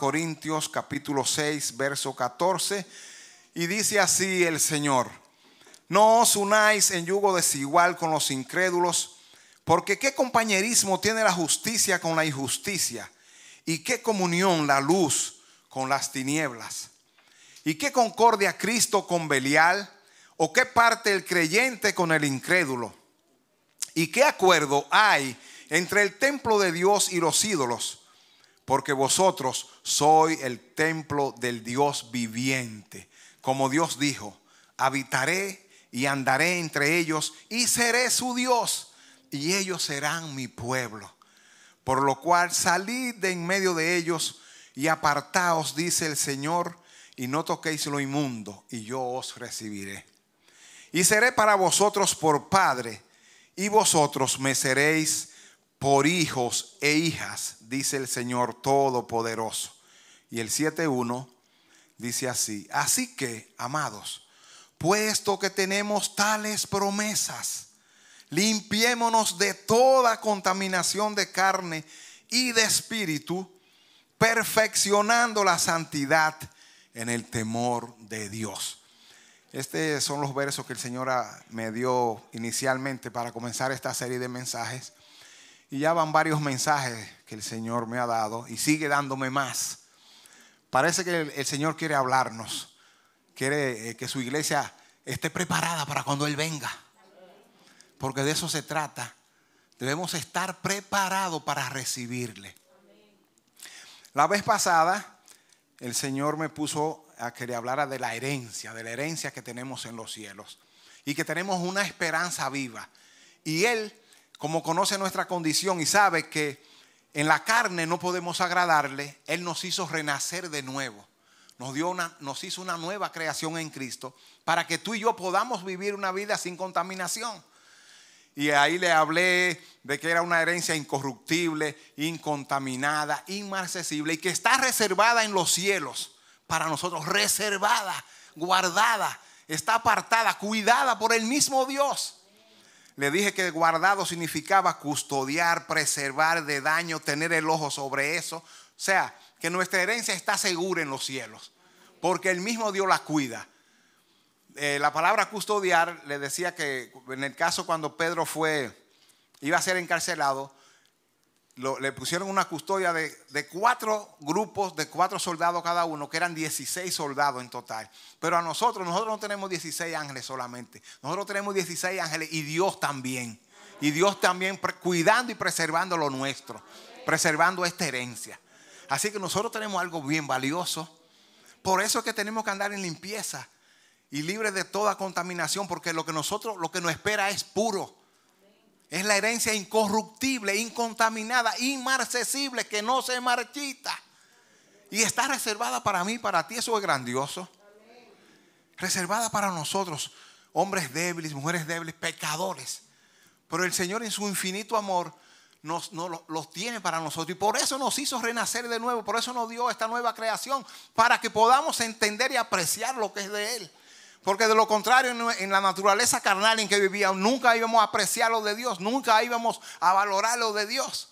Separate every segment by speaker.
Speaker 1: Corintios capítulo 6, verso 14, y dice así el Señor, no os unáis en yugo desigual con los incrédulos, porque qué compañerismo tiene la justicia con la injusticia, y qué comunión la luz con las tinieblas, y qué concordia Cristo con Belial, o qué parte el creyente con el incrédulo, y qué acuerdo hay entre el templo de Dios y los ídolos porque vosotros sois el templo del Dios viviente. Como Dios dijo, habitaré y andaré entre ellos y seré su Dios y ellos serán mi pueblo. Por lo cual salid de en medio de ellos y apartaos, dice el Señor, y no toquéis lo inmundo y yo os recibiré. Y seré para vosotros por Padre y vosotros me seréis por hijos e hijas, dice el Señor Todopoderoso. Y el 7.1 dice así, así que, amados, puesto que tenemos tales promesas, limpiémonos de toda contaminación de carne y de espíritu, perfeccionando la santidad en el temor de Dios. Estos son los versos que el Señor ah, me dio inicialmente para comenzar esta serie de mensajes. Y ya van varios mensajes que el Señor me ha dado y sigue dándome más. Parece que el, Señor quiere hablarnos, quiere eh, que su iglesia esté preparada para cuando Él venga. Porque de eso se trata. Debemos estar preparados para recibirle. La vez pasada, el Señor me puso a que le hablara de la herencia, de la herencia que tenemos en los cielos y que tenemos una esperanza viva. Y Él como conoce nuestra condición y sabe que en la carne no podemos agradarle, Él nos hizo renacer de nuevo. Nos, dio nos hizo una nueva creación en Cristo para que tú y yo podamos vivir una vida sin contaminación. Y ahí le hablé de que era una herencia incorruptible, incontaminada, inmarcesible y que está reservada en los cielos para nosotros, reservada, guardada, está apartada, cuidada por el mismo Dios. Le dije que guardado significaba custodiar, preservar de daño, tener el ojo sobre eso. O sea, que nuestra herencia está segura en los cielos, porque el mismo Dios la cuida. Eh, la palabra custodiar le decía que en el caso cuando Pedro fue, iba a ser encarcelado, le pusieron una custodia de, cuatro grupos de cuatro soldados cada uno, que eran 16 soldados en total. Pero a nosotros, nosotros no tenemos 16 ángeles solamente, nosotros tenemos 16 ángeles y Dios también. Y Dios también cuidando y preservando lo nuestro, preservando esta herencia. Así que nosotros tenemos algo bien valioso. Por eso es que tenemos que andar en limpieza y libre de toda contaminación, porque lo que nosotros, lo que nos espera es puro. Es la herencia incorruptible, incontaminada, inmarcesible, que no se marchita. Y está reservada para mí, para ti. Eso es grandioso. Reservada para nosotros, hombres débiles, mujeres débiles, pecadores. Pero el Señor en su infinito amor nos, los tiene para nosotros. Y por eso nos hizo renacer de nuevo. Por eso nos dio esta nueva creación. Para que podamos entender y apreciar lo que es de Él. Porque de lo contrario, en la naturaleza carnal en que vivíamos, nunca íbamos a apreciar lo de Dios, nunca íbamos a valorar lo de Dios.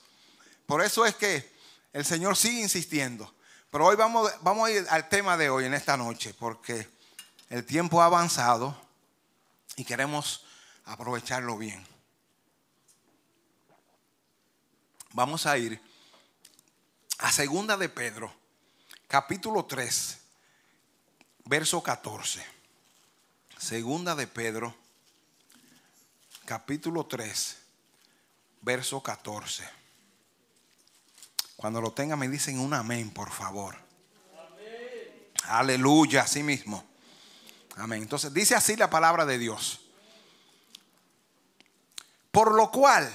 Speaker 1: Por eso es que el Señor sigue insistiendo. Pero hoy vamos, vamos a ir al tema de hoy, en esta noche, porque el tiempo ha avanzado y queremos aprovecharlo bien. Vamos a ir a segunda de Pedro, capítulo 3, verso 14. Segunda de Pedro, capítulo 3, verso 14. Cuando lo tenga me dicen un amén, por favor. Aleluya, así mismo. Amén. Entonces dice así la palabra de Dios. Por lo cual,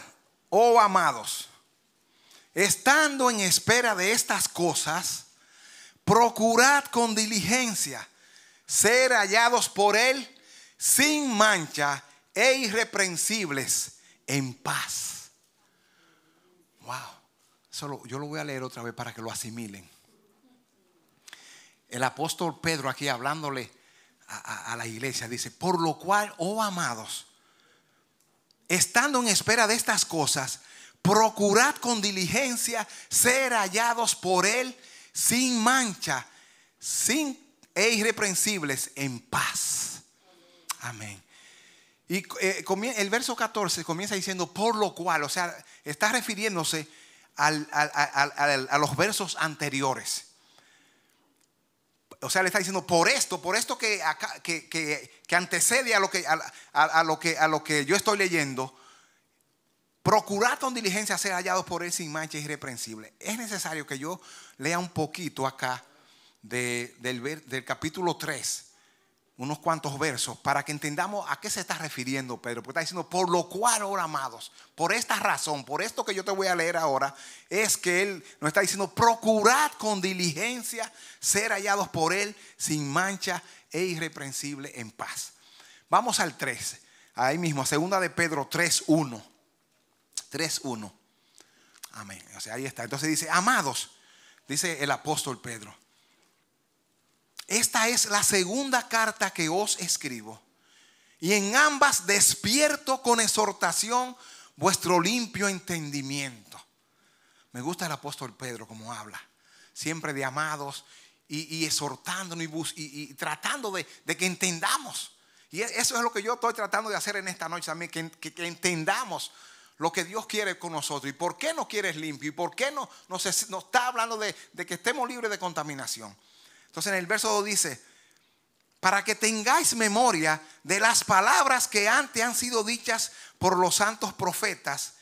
Speaker 1: oh amados, estando en espera de estas cosas, procurad con diligencia ser hallados por Él sin mancha e irreprensibles en paz. Wow. Solo, yo lo voy a leer otra vez para que lo asimilen. El apóstol Pedro aquí hablándole a, la iglesia dice, por lo cual, oh amados, estando en espera de estas cosas, procurad con diligencia ser hallados por Él sin mancha, sin e irreprensibles en paz. Amén. Y eh, el verso 14 comienza diciendo, por lo cual, o sea, está refiriéndose a los versos anteriores. O sea, le está diciendo, por esto, por esto que, acá, que, antecede a lo que, a, lo que, a lo que yo estoy leyendo, procurad con diligencia ser hallados por él sin mancha irreprensible. Es necesario que yo lea un poquito acá del, del capítulo 3 unos cuantos versos para que entendamos a qué se está refiriendo Pedro. Porque está diciendo, por lo cual ahora, oh amados, por esta razón, por esto que yo te voy a leer ahora, es que él nos está diciendo, procurad con diligencia ser hallados por él sin mancha e irreprensible en paz. Vamos al 3, ahí mismo, a segunda de Pedro 3.1. 3.1. Amén. O sea, ahí está. Entonces dice, amados, dice el apóstol Pedro esta es la segunda carta que os escribo. Y en ambas despierto con exhortación vuestro limpio entendimiento. Me gusta el apóstol Pedro como habla, siempre de amados y, exhortándonos y, tratando de, que entendamos. Y e-, eso es lo que yo estoy tratando de hacer en esta noche también, que, entendamos lo que Dios quiere con nosotros. ¿Y por qué no quieres limpio? ¿Y por qué no, nos, está hablando de que estemos libres de contaminación? Entonces en el verso 2 dice, para que tengáis memoria de las palabras que antes han sido dichas por los santos profetas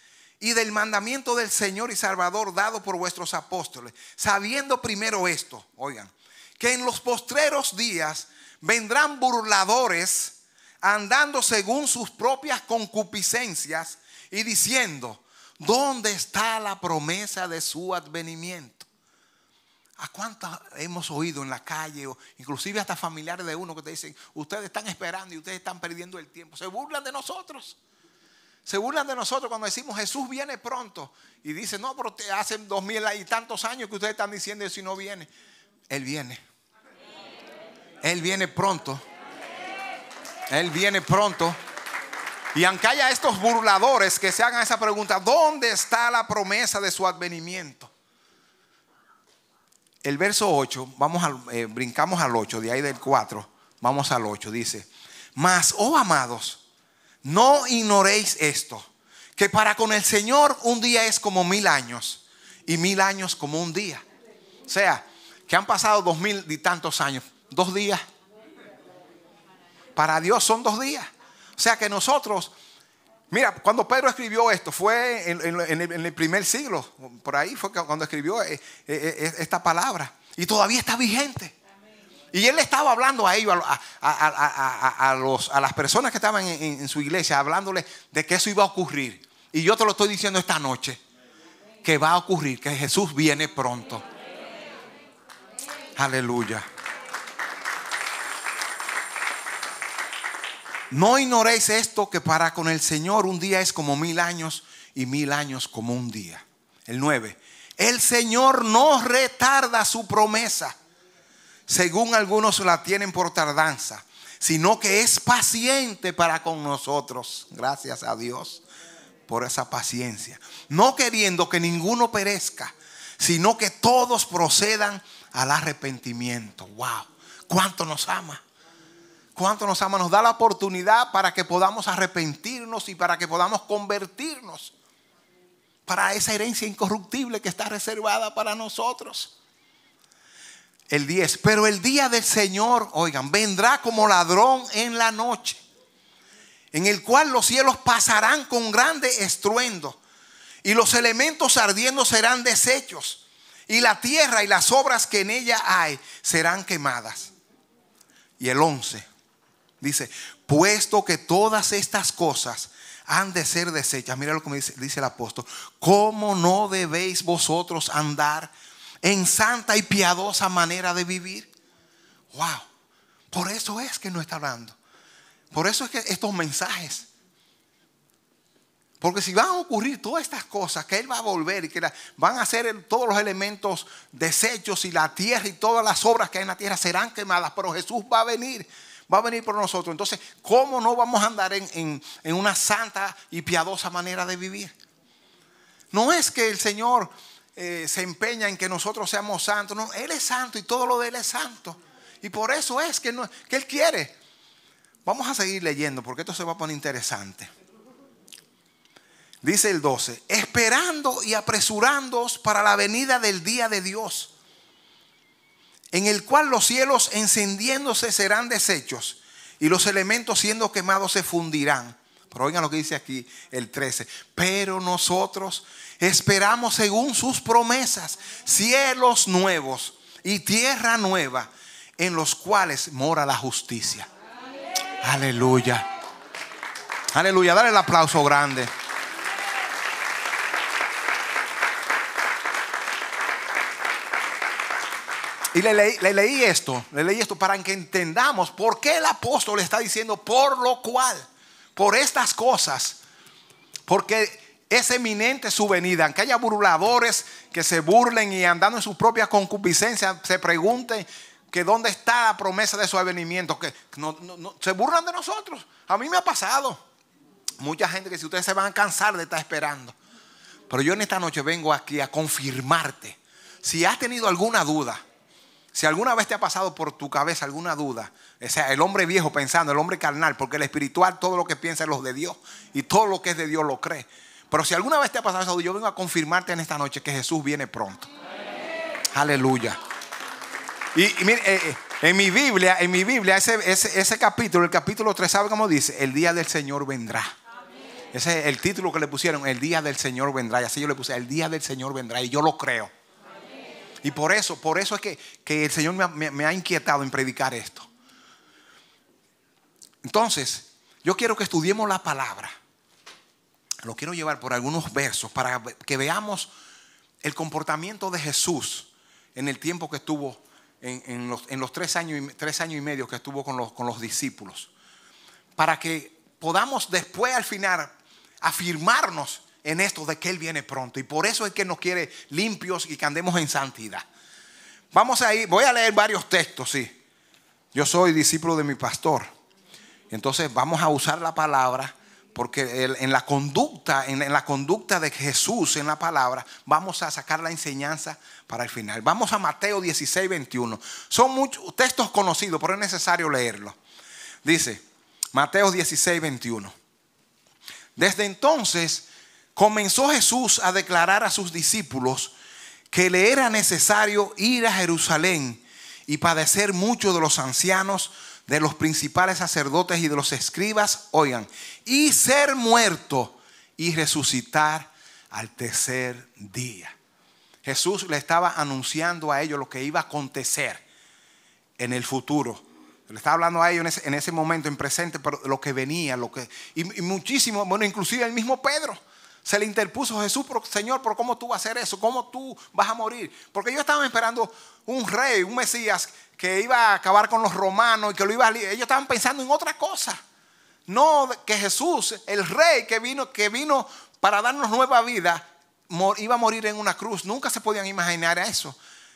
Speaker 1: y del mandamiento del Señor y Salvador dado por vuestros apóstoles, sabiendo primero esto, oigan, que en los postreros días vendrán burladores andando según sus propias concupiscencias y diciendo, ¿dónde está la promesa de su advenimiento? ¿A cuántas hemos oído en la calle o inclusive hasta familiares de uno que te dicen, ustedes están esperando y ustedes están perdiendo el tiempo? Se burlan de nosotros. Se burlan de nosotros cuando decimos Jesús viene pronto. Y dicen, no, pero hace dos mil y tantos años que ustedes están diciendo si no viene. Él viene. Él viene pronto. Él viene pronto. Y aunque haya estos burladores que se hagan esa pregunta, ¿dónde está la promesa de su advenimiento? el verso 8, vamos al, eh, brincamos al 8, de ahí del 4, vamos al 8, dice, mas, oh amados, no ignoréis esto, que para con el Señor un día es como mil años y mil años como un día. O sea, que han pasado dos mil y tantos años, dos días. Para Dios son dos días. O sea que nosotros Mira, cuando Pedro escribió esto, fue en, el primer siglo, por ahí fue cuando escribió eh, eh, eh, esta palabra. Y todavía está vigente. Y él estaba hablando a ellos, a, las personas que estaban en, en su iglesia, hablándoles de que eso iba a ocurrir. Y yo te lo estoy diciendo esta noche, que va a ocurrir, que Jesús viene pronto. Aleluya. No ignoréis esto que para con el Señor un día es como mil años y mil años como un día. El 9. El Señor no retarda su promesa, según algunos la tienen por tardanza, sino que es paciente para con nosotros. Gracias a Dios por esa paciencia. No queriendo que ninguno perezca, sino que todos procedan al arrepentimiento. Wow, cuánto nos ama cuánto nos ama, nos da la oportunidad para que podamos arrepentirnos y para que podamos convertirnos para esa herencia incorruptible que está reservada para nosotros. El 10, pero el día del Señor, oigan, vendrá como ladrón en la noche, en el cual los cielos pasarán con grande estruendo y los elementos ardiendo serán deshechos y la tierra y las obras que en ella hay serán quemadas. Y el 11, Dice, puesto que todas estas cosas han de ser desechas, mira lo que dice, dice el apóstol, ¿cómo no debéis vosotros andar en santa y piadosa manera de vivir? Wow, por eso es que no está hablando. Por eso es que estos mensajes. Porque si van a ocurrir todas estas cosas, que Él va a volver y que van a ser todos los elementos desechos y la tierra y todas las obras que hay en la tierra serán quemadas, pero Jesús va a venir va a venir por nosotros. Entonces, ¿cómo no vamos a andar en, una santa y piadosa manera de vivir? No es que el Señor eh, se empeña en que nosotros seamos santos. No, Él es santo y todo lo de Él es santo. Y por eso es que, no, que Él quiere. Vamos a seguir leyendo porque esto se va a poner interesante. Dice el 12, esperando y apresurándoos para la venida del día de Dios en el cual los cielos encendiéndose serán deshechos y los elementos siendo quemados se fundirán. Pero oigan lo que dice aquí el 13. Pero nosotros esperamos según sus promesas cielos nuevos y tierra nueva en los cuales mora la justicia. Aleluya. Aleluya. Dale el aplauso grande. Y le leí, esto, le leí esto para que entendamos por qué el apóstol está diciendo por lo cual, por estas cosas, porque es eminente su venida. Aunque haya burladores que se burlen y andando en su propia concupiscencia se pregunten que dónde está la promesa de su avenimiento, que se burlan de nosotros. A mí me ha pasado. Mucha gente que si ustedes se van a cansar de estar esperando. Pero yo en esta noche vengo aquí a confirmarte. Si has tenido alguna duda, si alguna vez te ha pasado por tu cabeza alguna duda, o sea, el hombre viejo pensando, el hombre carnal, porque el espiritual todo lo que piensa es lo de Dios y todo lo que es de Dios lo cree. Pero si alguna vez te ha pasado eso, yo vengo a confirmarte en esta noche que Jesús viene pronto. Aleluya. Y, mire, eh, eh, en mi Biblia, en mi Biblia, ese, ese, ese, capítulo, el capítulo 3, ¿sabe cómo dice? El día del Señor vendrá. Ese es el título que le pusieron, el día del Señor vendrá. Y así yo le puse, el día del Señor vendrá. Y yo lo creo. Y por eso, por eso es que, el Señor me, ha inquietado en predicar esto. Entonces, yo quiero que estudiemos la palabra. Lo quiero llevar por algunos versos para que veamos el comportamiento de Jesús en el tiempo que estuvo, en, los, tres, años y, años y medio que estuvo con los, con los discípulos. Para que podamos después al final afirmarnos en esto de que Él viene pronto. Y por eso es que nos quiere limpios y que andemos en santidad. Vamos a ir, voy a leer varios textos, sí. Yo soy discípulo de mi pastor. Entonces vamos a usar la palabra porque en la conducta, en la conducta de Jesús en la palabra, vamos a sacar la enseñanza para el final. Vamos a Mateo 16, 21. Son muchos textos conocidos, pero es necesario leerlos. Dice, Mateo 16, 21. Desde entonces comenzó Jesús a declarar a sus discípulos que le era necesario ir a Jerusalén y padecer mucho de los ancianos, de los principales sacerdotes y de los escribas, oigan, y ser muerto y resucitar al tercer día. Jesús le estaba anunciando a ellos lo que iba a acontecer en el futuro. Le estaba hablando a ellos en ese, momento, en presente, pero lo que venía, lo que... Y, y muchísimo, bueno, inclusive el mismo Pedro se le interpuso Jesús, Señor, ¿por cómo tú vas a hacer eso? ¿Cómo tú vas a morir? Porque ellos estaban esperando un rey, un Mesías que iba a acabar con los romanos y que lo iba a... Ellos estaban pensando en otra cosa. No que Jesús, el rey que vino, que vino para darnos nueva vida, iba a morir en una cruz. Nunca se podían imaginar eso.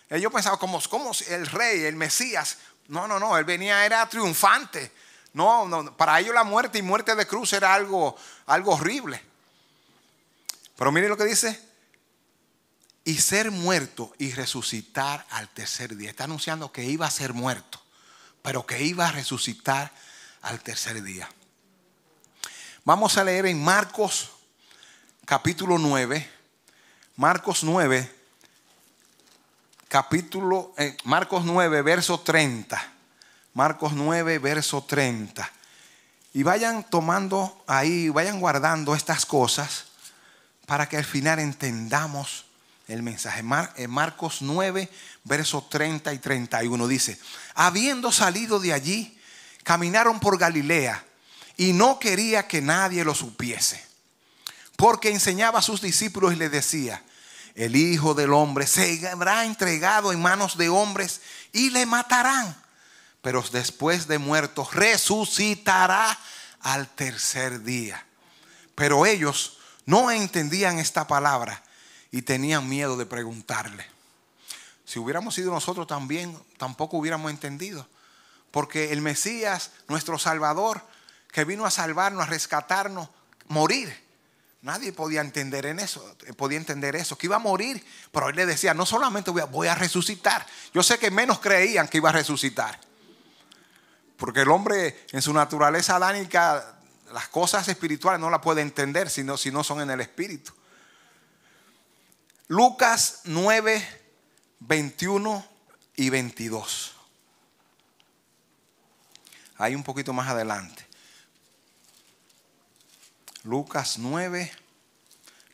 Speaker 1: Ellos pensaban como, el rey, el Mesías. No, no, no, él venía, era triunfante. No, no, para ellos la muerte y muerte de cruz era algo, algo horrible. Pero miren lo que dice. Y ser muerto y resucitar al tercer día. Está anunciando que iba a ser muerto, pero que iba a resucitar al tercer día. Vamos a leer en Marcos capítulo 9. Marcos 9, capítulo, eh, Marcos 9, verso 30. Marcos 9, verso 30. Y vayan tomando ahí, vayan guardando estas cosas para que al final entendamos el mensaje. en eh, Marcos 9, versos 30 y 31 dice, habiendo salido de allí, caminaron por Galilea y no quería que nadie lo supiese, porque enseñaba a sus discípulos y les decía, el Hijo del Hombre se habrá entregado en manos de hombres y le matarán, pero después de muerto resucitará al tercer día. Pero ellos no entendían esta palabra y tenían miedo de preguntarle. Si hubiéramos sido nosotros también, tampoco hubiéramos entendido. Porque el Mesías, nuestro Salvador, que vino a salvarnos, a rescatarnos, morir. Nadie podía entender en eso, eh, podía entender eso, que iba a morir, pero él le decía, no solamente voy a, voy a resucitar. Yo sé que menos creían que iba a resucitar. Porque el hombre en su naturaleza adánica las cosas espirituales no las puede entender si no, si no son en el espíritu. Lucas 9, 21 y 22. Ahí un poquito más adelante. Lucas 9,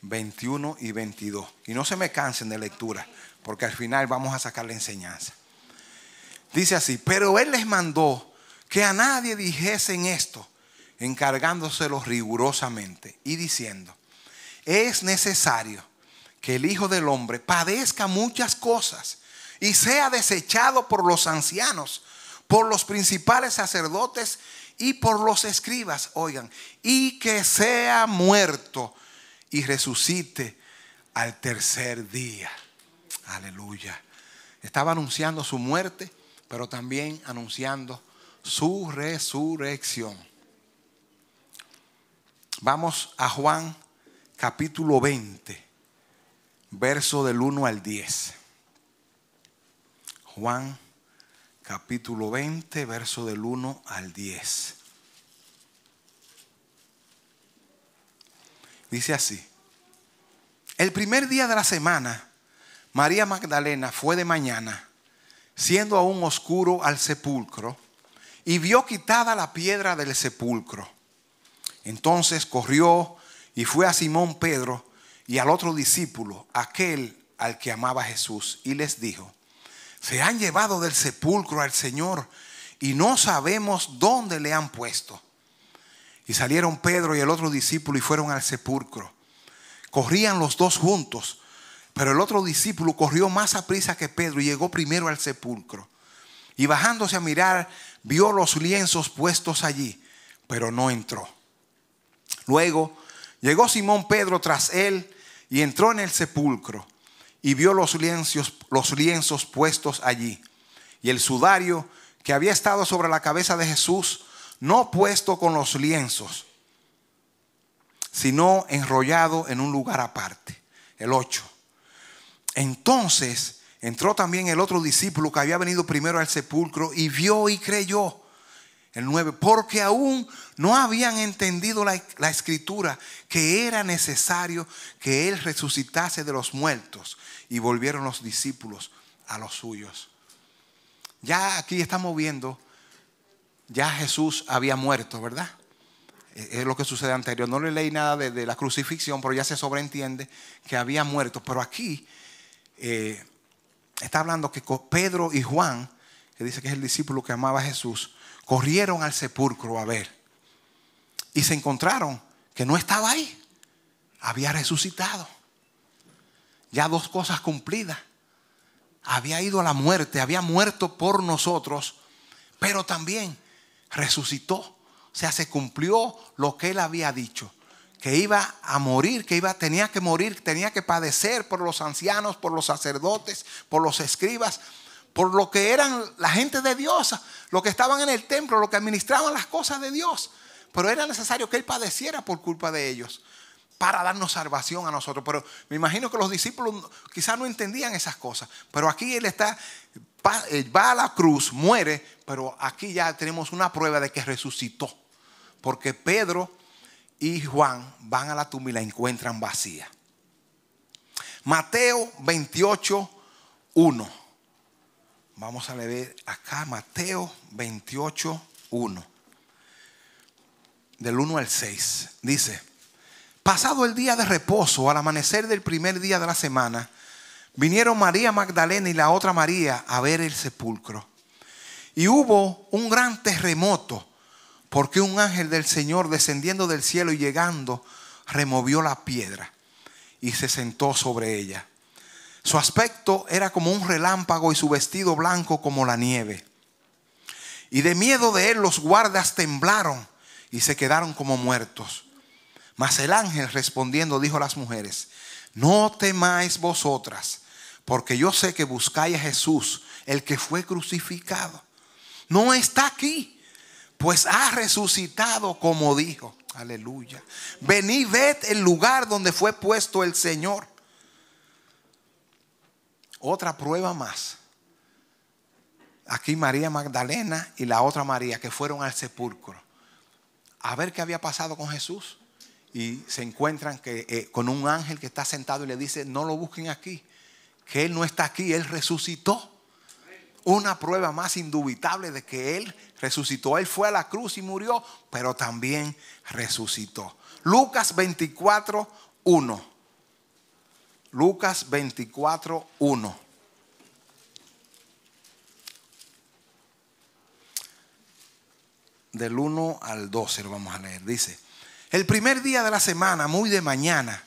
Speaker 1: 21 y 22. Y no se me cansen de lectura, porque al final vamos a sacar la enseñanza. Dice así, pero él les mandó que a nadie dijesen esto, encargándoselo rigurosamente y diciendo, es necesario que el Hijo del Hombre padezca muchas cosas y sea desechado por los ancianos, por los principales sacerdotes y por los escribas, oigan, y que sea muerto y resucite al tercer día. Aleluya. Estaba anunciando su muerte, pero también anunciando su resurrección. Vamos a Juan capítulo 20, verso del 1 al 10. Juan capítulo 20, verso del 1 al 10. Dice así, el primer día de la semana, María Magdalena fue de mañana, siendo aún oscuro al sepulcro, y vio quitada la piedra del sepulcro. Entonces corrió y fue a Simón Pedro y al otro discípulo, aquel al que amaba Jesús, y les dijo, se han llevado del sepulcro al Señor y no sabemos dónde le han puesto. Y salieron Pedro y el otro discípulo y fueron al sepulcro. Corrían los dos juntos, pero el otro discípulo corrió más a prisa que Pedro y llegó primero al sepulcro. Y bajándose a mirar, vio los lienzos puestos allí, pero no entró. Luego llegó Simón Pedro tras él y entró en el sepulcro y vio los lienzos, los lienzos puestos allí y el sudario que había estado sobre la cabeza de Jesús, no puesto con los lienzos, sino enrollado en un lugar aparte. El 8. Entonces entró también el otro discípulo que había venido primero al sepulcro y vio y creyó el 9, porque aún no habían entendido la, escritura que era necesario que Él resucitase de los muertos. Y volvieron los discípulos a los suyos. Ya aquí estamos viendo, ya Jesús había muerto, ¿verdad? E-, es lo que sucede anterior. No le leí nada de, la crucifixión, pero ya se sobreentiende que había muerto. Pero aquí eh, está hablando que Pedro y Juan, que dice que es el discípulo que amaba a Jesús, corrieron al sepulcro a ver y se encontraron que no estaba ahí, había resucitado. Ya dos cosas cumplidas. Había ido a la muerte, había muerto por nosotros, pero también resucitó. O sea, se cumplió lo que él había dicho que iba a morir, que iba, tenía que morir, tenía que padecer por los ancianos, por los sacerdotes, por los escribas, por lo que eran la gente de Dios, los que estaban en el templo, los que administraban las cosas de Dios. Pero era necesario que Él padeciera por culpa de ellos para darnos salvación a nosotros. Pero me imagino que los discípulos quizás no entendían esas cosas. Pero aquí Él está, va a la cruz, muere, pero aquí ya tenemos una prueba de que resucitó. Porque Pedro y Juan van a la tumba y la encuentran vacía. Mateo 28, 1. Vamos a leer acá Mateo 28, 1. Del 1 al 6. Dice, pasado el día de reposo, al amanecer del primer día de la semana, vinieron María Magdalena y la otra María a ver el sepulcro. Y hubo un gran terremoto, porque un ángel del Señor descendiendo del cielo y llegando, removió la piedra y se sentó sobre ella. Su aspecto era como un relámpago y su vestido blanco como la nieve. Y de miedo de él los guardas temblaron y se quedaron como muertos. Mas el ángel respondiendo dijo a las mujeres, no temáis vosotras, porque yo sé que buscáis a Jesús, el que fue crucificado. No está aquí, pues ha resucitado como dijo. Aleluya. Venid, ved el lugar donde fue puesto el Señor. Otra prueba más. Aquí María Magdalena y la otra María que fueron al sepulcro a ver qué había pasado con Jesús. Y se encuentran que, eh, con un ángel que está sentado y le dice, no lo busquen aquí, que Él no está aquí, Él resucitó. Una prueba más indubitable de que Él resucitó. Él fue a la cruz y murió, pero también resucitó. Lucas 24.1 Lucas 24, 1. Del 1 al 12 lo vamos a leer. Dice, el primer día de la semana, muy de mañana,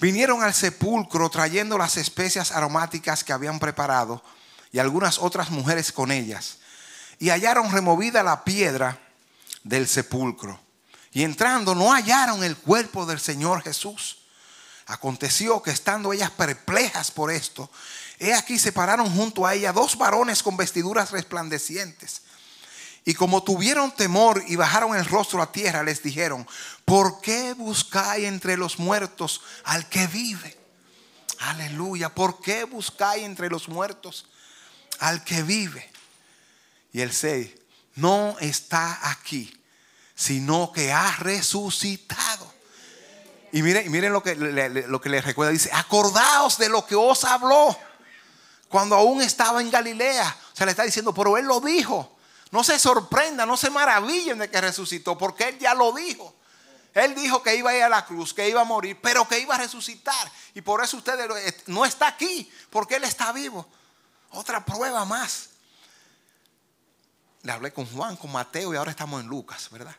Speaker 1: vinieron al sepulcro trayendo las especias aromáticas que habían preparado y algunas otras mujeres con ellas. Y hallaron removida la piedra del sepulcro. Y entrando no hallaron el cuerpo del Señor Jesús. Aconteció que estando ellas perplejas por esto, he aquí se pararon junto a ella dos varones con vestiduras resplandecientes. Y como tuvieron temor y bajaron el rostro a tierra, les dijeron, ¿por qué buscáis entre los muertos al que vive? Aleluya, ¿por qué buscáis entre los muertos al que vive? Y el 6, no está aquí, sino que ha resucitado. Y miren, lo, que, le, recuerda. Dice, acordaos de lo que os habló cuando aún estaba en Galilea. O sea, le está diciendo, pero él lo dijo. No se sorprendan, no se maravillen de que resucitó, porque él ya lo dijo. Él dijo que iba a ir a la cruz, que iba a morir, pero que iba a resucitar. Y por eso usted no está aquí, porque él está vivo. Otra prueba más. Le hablé con Juan, con Mateo y ahora estamos en Lucas, ¿verdad?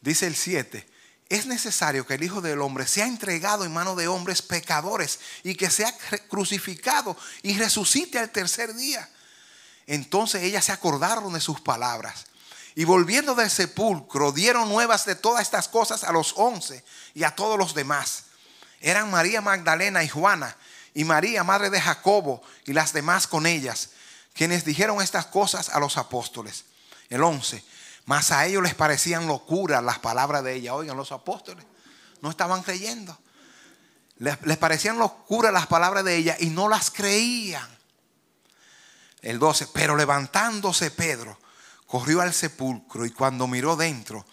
Speaker 1: dice el 7, es necesario que el Hijo del Hombre sea entregado en mano de hombres pecadores y que sea crucificado y resucite al tercer día. Entonces ellas se acordaron de sus palabras. Y volviendo del sepulcro, dieron nuevas de todas estas cosas a los once y a todos los demás. Eran María Magdalena y Juana, y María, madre de Jacobo, y las demás con ellas, quienes dijeron estas cosas a los apóstoles. El once. Mas a ellos les parecían locuras las palabras de ella. Oigan, los apóstoles no estaban creyendo. Les, parecían locuras las palabras de ella y no las creían. El 12, pero levantándose Pedro, corrió al sepulcro y cuando miró dentro,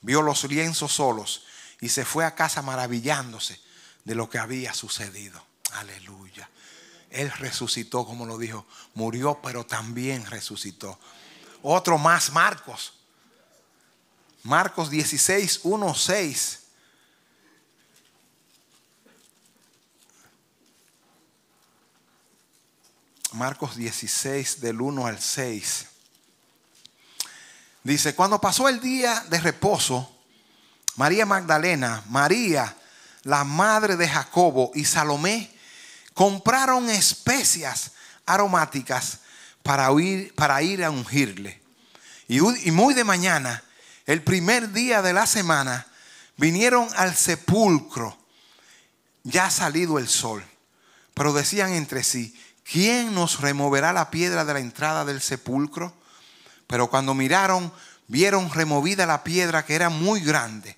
Speaker 1: vio los lienzos solos y se fue a casa maravillándose de lo que había sucedido. Aleluya. Él resucitó, como lo dijo, murió, pero también resucitó. Otro más, Marcos. Marcos 16, 1, 6. Marcos 16 del 1 al 6. Dice, cuando pasó el día de reposo, María Magdalena, María, la madre de Jacobo y Salomé compraron especias aromáticas para ir, para ir a ungirle. y muy de mañana el primer día de la semana, vinieron al sepulcro, ya ha salido el sol, pero decían entre sí, ¿quién nos removerá la piedra de la entrada del sepulcro? Pero cuando miraron, vieron removida la piedra que era muy grande.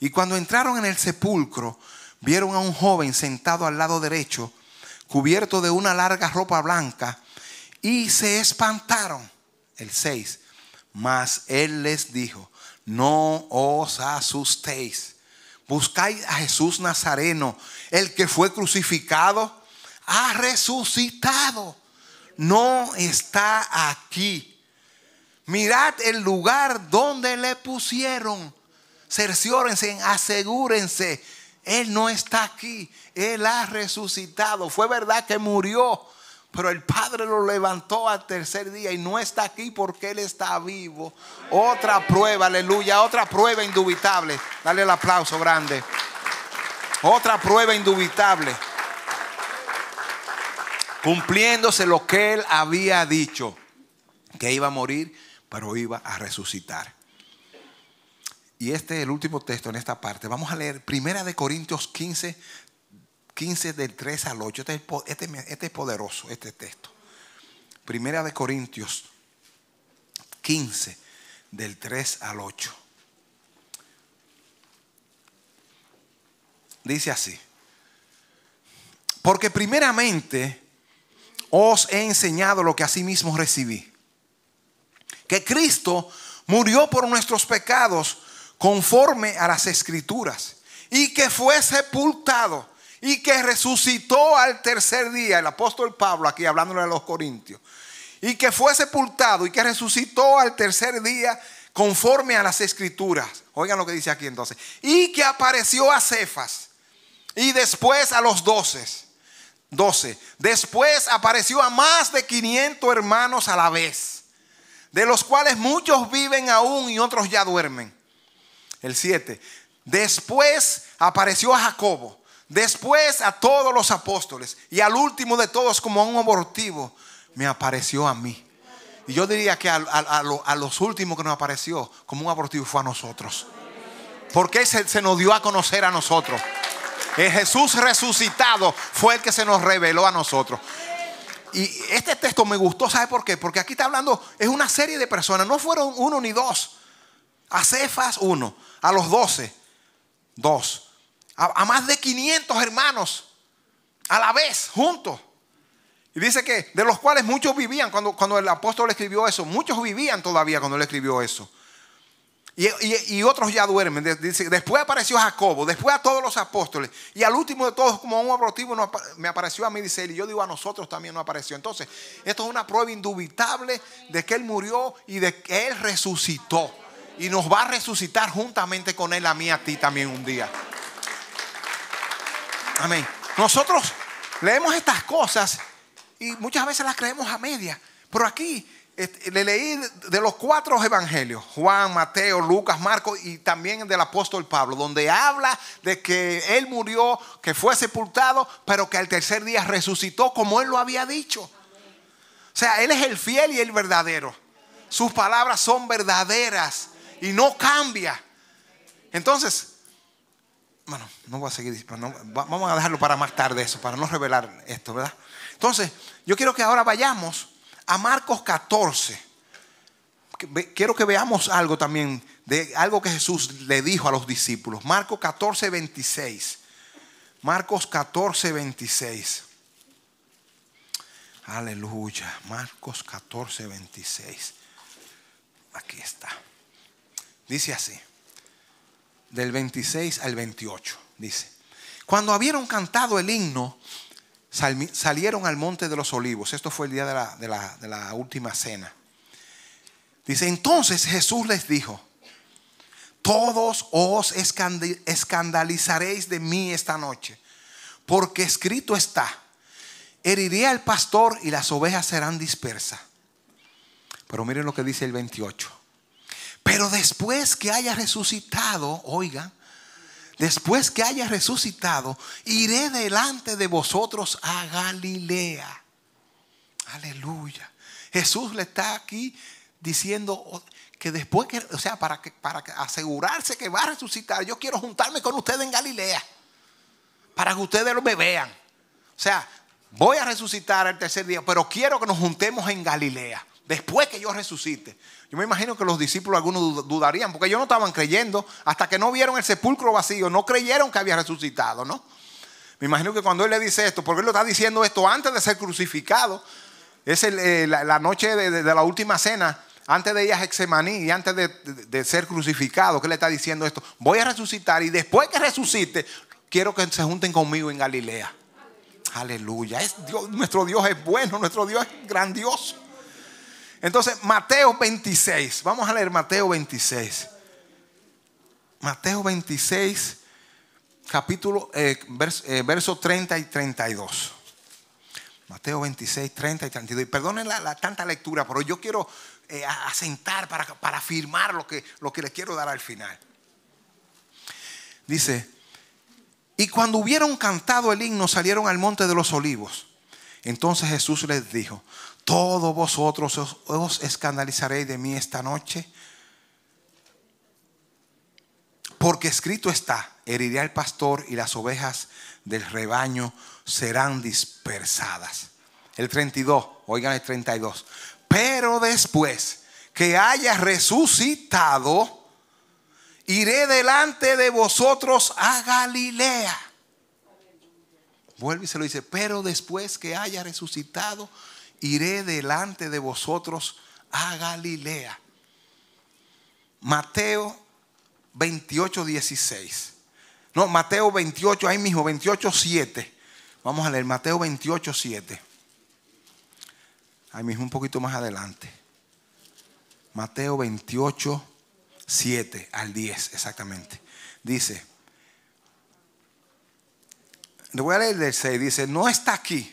Speaker 1: Y cuando entraron en el sepulcro, vieron a un joven sentado al lado derecho, cubierto de una larga ropa blanca, y se espantaron. El 6. Mas él les dijo, no os asustéis. Buscáis a Jesús Nazareno, el que fue crucificado, ha resucitado. No está aquí. Mirad el lugar donde le pusieron. Cerciórense, asegúrense. Él no está aquí. Él ha resucitado. Fue verdad que murió, pero el Padre lo levantó al tercer día y no está aquí porque Él está vivo. Otra prueba, aleluya, otra prueba indubitable. Dale el aplauso grande. Otra prueba indubitable. Cumpliéndose lo que Él había dicho, que iba a morir, pero iba a resucitar. Y este es el último texto en esta parte. Vamos a leer 1 de Corintios 15, 15 del 3 al 8. Este, este, este es, poderoso, este texto. Primera de Corintios 15 del 3 al 8. Dice así. Porque primeramente os he enseñado lo que asimismo recibí. Que Cristo murió por nuestros pecados conforme a las escrituras y que fue sepultado y que resucitó al tercer día, el apóstol Pablo aquí hablándole a los corintios, y que fue sepultado y que resucitó al tercer día conforme a las escrituras. Oigan lo que dice aquí entonces. Y que apareció a Cefas y después a los doce. 12. Después apareció a más de 500 hermanos a la vez, de los cuales muchos viven aún y otros ya duermen. El 7. Después apareció a Jacobo Después a todos los apóstoles y al último de todos como a un abortivo me apareció a mí. Y yo diría que a, los últimos que nos apareció como un abortivo fue a nosotros. Porque se, se nos dio a conocer a nosotros. El Jesús resucitado fue el que se nos reveló a nosotros. Y este texto me gustó, ¿sabe por qué? Porque aquí está hablando, es una serie de personas, no fueron uno ni dos. A Cefas uno, a los doce, dos a, más de 500 hermanos a la vez, juntos. Y dice que de los cuales muchos vivían cuando, cuando el apóstol escribió eso, muchos vivían todavía cuando él escribió eso. Y, otros ya duermen. dice, después apareció Jacobo, después a todos los apóstoles. Y al último de todos, como un abortivo, me apareció a mí, dice él. Y yo digo, a nosotros también no apareció. Entonces, esto es una prueba indubitable de que él murió y de que él resucitó. Y nos va a resucitar juntamente con él a mí, a ti también un día. Amén. Nosotros leemos estas cosas y muchas veces las creemos a media Pero aquí este, le leí de los cuatro evangelios, Juan, Mateo, Lucas, Marcos y también del apóstol Pablo, donde habla de que él murió, que fue sepultado, pero que al tercer día resucitó como él lo había dicho. O sea, él es el fiel y el verdadero. Sus palabras son verdaderas y no cambia. Entonces, bueno, no voy a seguir. vamos a dejarlo para más tarde eso, para no revelar esto, ¿verdad? Entonces, yo quiero que ahora vayamos a Marcos 14. Quiero que veamos algo también de algo que Jesús le dijo a los discípulos. Marcos 14, 26. Marcos 14, 26. Aleluya. Marcos 14, 26. Aquí está. Dice así del 26 al 28, dice. Cuando habieron cantado el himno, salieron al monte de los olivos. Esto fue el día de la, de la, última cena. Dice, entonces Jesús les dijo, todos os escandalizaréis de mí esta noche, porque escrito está, heriré al pastor y las ovejas serán dispersas. Pero miren lo que dice el 28. Pero después que haya resucitado, oiga, después que haya resucitado, iré delante de vosotros a Galilea. Aleluya. Jesús le está aquí diciendo que después que, o sea, para, que, para asegurarse que va a resucitar, yo quiero juntarme con ustedes en Galilea, para que ustedes me vean. O sea, voy a resucitar el tercer día, pero quiero que nos juntemos en Galilea después que yo resucite. Yo me imagino que los discípulos algunos dudarían, porque ellos no estaban creyendo, hasta que no vieron el sepulcro vacío, no creyeron que había resucitado, ¿no? Me imagino que cuando él le dice esto, porque él lo está diciendo esto antes de ser crucificado, es eh, la, noche de, la última cena, antes de ir a Hexemaní y antes de, ser crucificado, que le está diciendo esto, voy a resucitar y después que resucite, quiero que se junten conmigo en Galilea. Aleluya. Es Dios, nuestro Dios es bueno, nuestro Dios es grandioso. Entonces, Mateo 26. Vamos a leer Mateo 26. Mateo 26, capítulo, eh, eh verso, 30 y 32. Mateo 26, 30 y 32. Y perdonen la, tanta lectura, pero yo quiero eh, asentar para, afirmar lo que, lo que les quiero dar al final. Dice, y cuando hubieron cantado el himno salieron al monte de los olivos. Entonces Jesús les dijo, todos vosotros os, escandalizaréis de mí esta noche. Porque escrito está, Heriré el pastor y las ovejas del rebaño serán dispersadas. El 32, oigan el 32. Pero después que haya resucitado, iré delante de vosotros a Galilea. Vuelve y se lo dice, pero después que haya resucitado, iré delante de vosotros a Galilea. Mateo 28, 16. No, Mateo 28, ahí mismo, 28, 7. Vamos a leer Mateo 28, 7. Ahí mismo, un poquito más adelante. Mateo 28, 7 al 10, exactamente. Dice, le voy a leer el 6, dice, no está aquí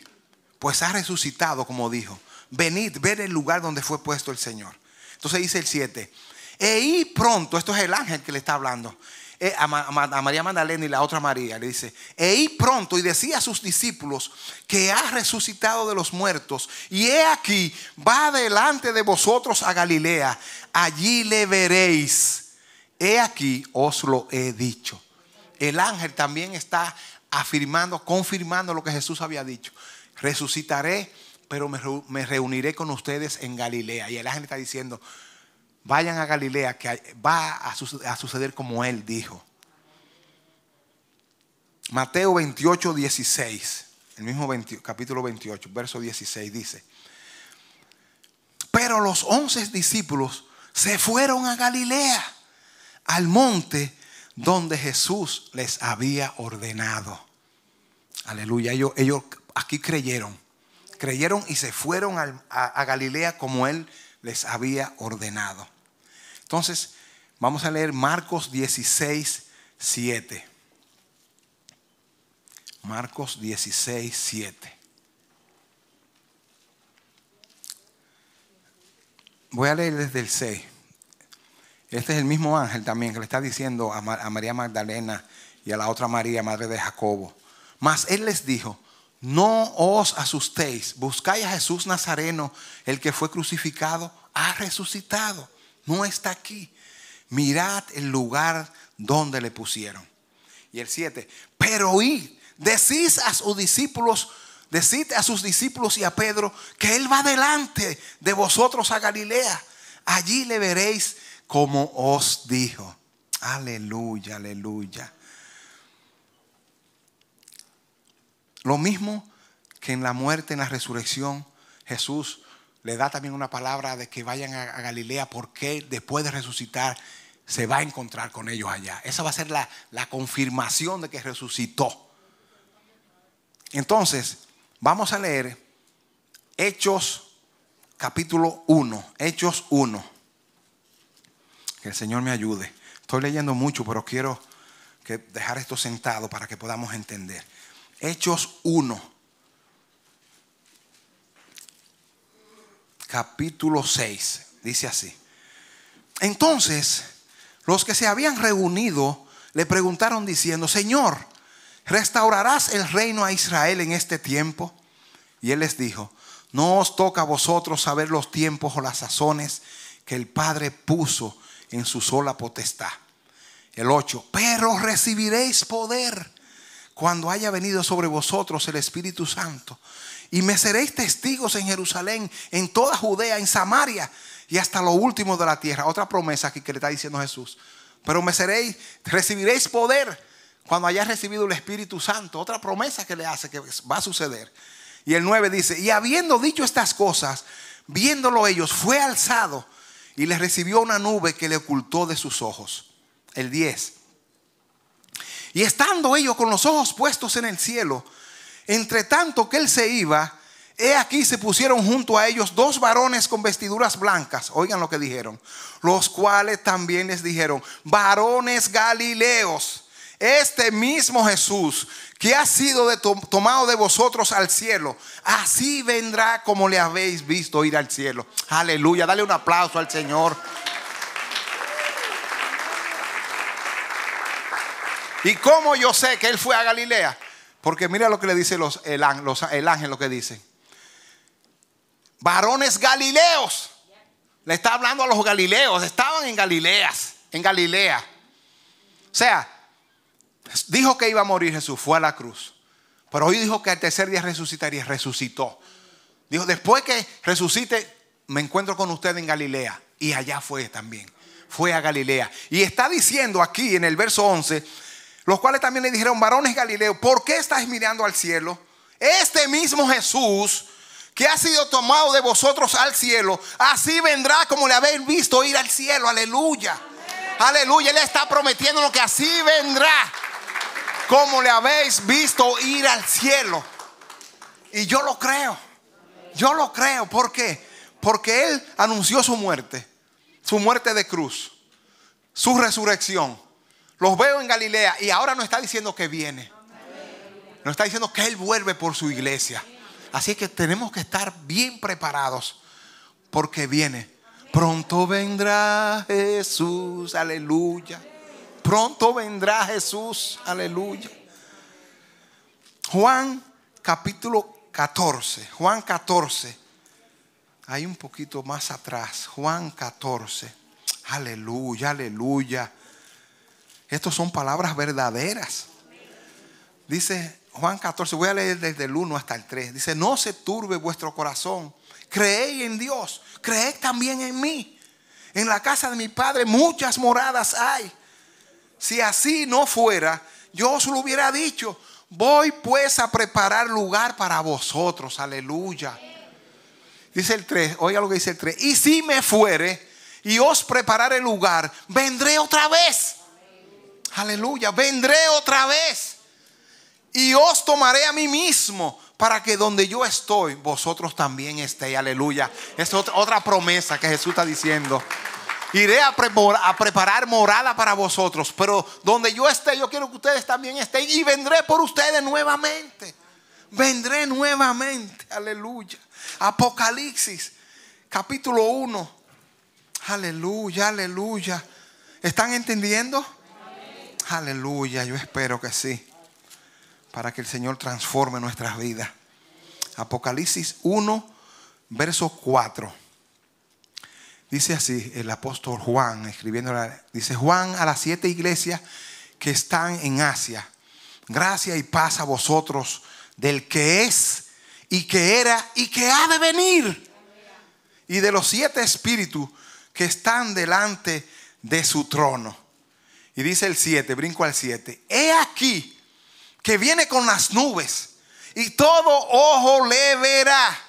Speaker 1: pues ha resucitado, como dijo. Venid, ver el lugar donde fue puesto el Señor. Entonces dice el 7. Eí pronto, esto es el ángel que le está hablando e a, María Magdalena y la otra María. Le dice, e pronto y decía a sus discípulos que ha resucitado de los muertos. Y he aquí, va delante de vosotros a Galilea. Allí le veréis. He aquí, os lo he dicho. El ángel también está afirmando, confirmando lo que Jesús había dicho resucitaré, pero me, reuniré con ustedes en Galilea. Y el ángel está diciendo, vayan a Galilea, que va a suceder como él dijo. Mateo 28, 16, el mismo capítulo 28, verso 16 dice, pero los once discípulos se fueron a Galilea, al monte donde Jesús les había ordenado. Aleluya, ellos aquí creyeron. Creyeron y se fueron a, Galilea como él les había ordenado. Entonces, vamos a leer Marcos 16, 7. Marcos 16, 7. Voy a leer desde el 6. Este es el mismo ángel también que le está diciendo a, María Magdalena y a la otra María, madre de Jacobo. Mas él les dijo, no os asustéis, buscáis a Jesús Nazareno, el que fue crucificado, ha resucitado, no está aquí. Mirad el lugar donde le pusieron. Y el 7, pero oíd, decís a sus discípulos, decid a sus discípulos y a Pedro que Él va delante de vosotros a Galilea. Allí le veréis como os dijo. Aleluya, aleluya. Lo mismo que en la muerte, en la resurrección, Jesús le da también una palabra de que vayan a, Galilea porque después de resucitar se va a encontrar con ellos allá. Esa va a ser la, la confirmación de que resucitó. Entonces, vamos a leer Hechos capítulo 1, Hechos 1. Que el Señor me ayude. Estoy leyendo mucho, pero quiero que dejar esto sentado para que podamos entender. Hechos 1, capítulo 6, dice así. Entonces, los que se habían reunido le preguntaron diciendo, Señor, ¿restaurarás el reino a Israel en este tiempo? Y él les dijo, no os toca a vosotros saber los tiempos o las sazones que el Padre puso en su sola potestad. El 8, pero recibiréis poder cuando haya venido sobre vosotros el Espíritu Santo. Y me seréis testigos en Jerusalén, en toda Judea, en Samaria y hasta lo último de la tierra. Otra promesa que le está diciendo Jesús. Pero me seréis, recibiréis poder cuando hayáis recibido el Espíritu Santo. Otra promesa que le hace que va a suceder. Y el 9 dice, y habiendo dicho estas cosas, viéndolo ellos, fue alzado y les recibió una nube que le ocultó de sus ojos. El 10. Y estando ellos con los ojos puestos en el cielo, entre tanto que él se iba, he aquí se pusieron junto a ellos dos varones con vestiduras blancas. Oigan lo que dijeron. Los cuales también les dijeron, varones galileos, este mismo Jesús que ha sido tomado de vosotros al cielo, así vendrá como le habéis visto ir al cielo. Aleluya, dale un aplauso al Señor. ¿Y cómo yo sé que él fue a Galilea? Porque mira lo que le dice los, el, ángel, lo que dice. Varones galileos. Le está hablando a los galileos. Estaban en Galileas, en Galilea. O sea, dijo que iba a morir Jesús, fue a la cruz. Pero hoy dijo que al tercer día resucitaría, resucitó. Dijo, después que resucite, me encuentro con usted en Galilea. Y allá fue también. Fue a Galilea. Y está diciendo aquí en el verso 11 los cuales también le dijeron, varones Galileo, ¿por qué estáis mirando al cielo? Este mismo Jesús que ha sido tomado de vosotros al cielo, así vendrá como le habéis visto ir al cielo, aleluya. Aleluya, Él está prometiendo lo que así vendrá, como le habéis visto ir al cielo. Y yo lo creo, yo lo creo, ¿por qué? Porque Él anunció su muerte, su muerte de cruz, su resurrección los veo en Galilea y ahora no está diciendo que viene. No está diciendo que Él vuelve por su iglesia. Así que tenemos que estar bien preparados porque viene. Pronto vendrá Jesús, aleluya. Pronto vendrá Jesús, aleluya. Juan capítulo 14, Juan 14. Hay un poquito más atrás, Juan 14. Aleluya, aleluya. Estos son palabras verdaderas. Dice Juan 14, voy a leer desde el 1 hasta el 3. Dice, no se turbe vuestro corazón. Creéis en Dios, creed también en mí. En la casa de mi padre muchas moradas hay. Si así no fuera, yo os lo hubiera dicho. Voy pues a preparar lugar para vosotros. Aleluya. Dice el 3, oiga lo que dice el 3. Y si me fuere y os prepararé lugar, vendré otra vez Aleluya, vendré otra vez y os tomaré a mí mismo para que donde yo estoy, vosotros también estéis. Aleluya. Es otra, promesa que Jesús está diciendo. Iré a, preparar morada para vosotros, pero donde yo esté, yo quiero que ustedes también estén y vendré por ustedes nuevamente. Vendré nuevamente. Aleluya. Apocalipsis, capítulo 1. Aleluya, aleluya. ¿Están entendiendo? Aleluya, yo espero que sí. Para que el Señor transforme nuestras vidas. Apocalipsis 1, verso 4. Dice así el apóstol Juan, escribiendo, dice Juan a las siete iglesias que están en Asia. Gracia y paz a vosotros del que es y que era y que ha de venir. Y de los siete espíritus que están delante de su trono y dice el 7, brinco al 7. He aquí que viene con las nubes y todo ojo le verá.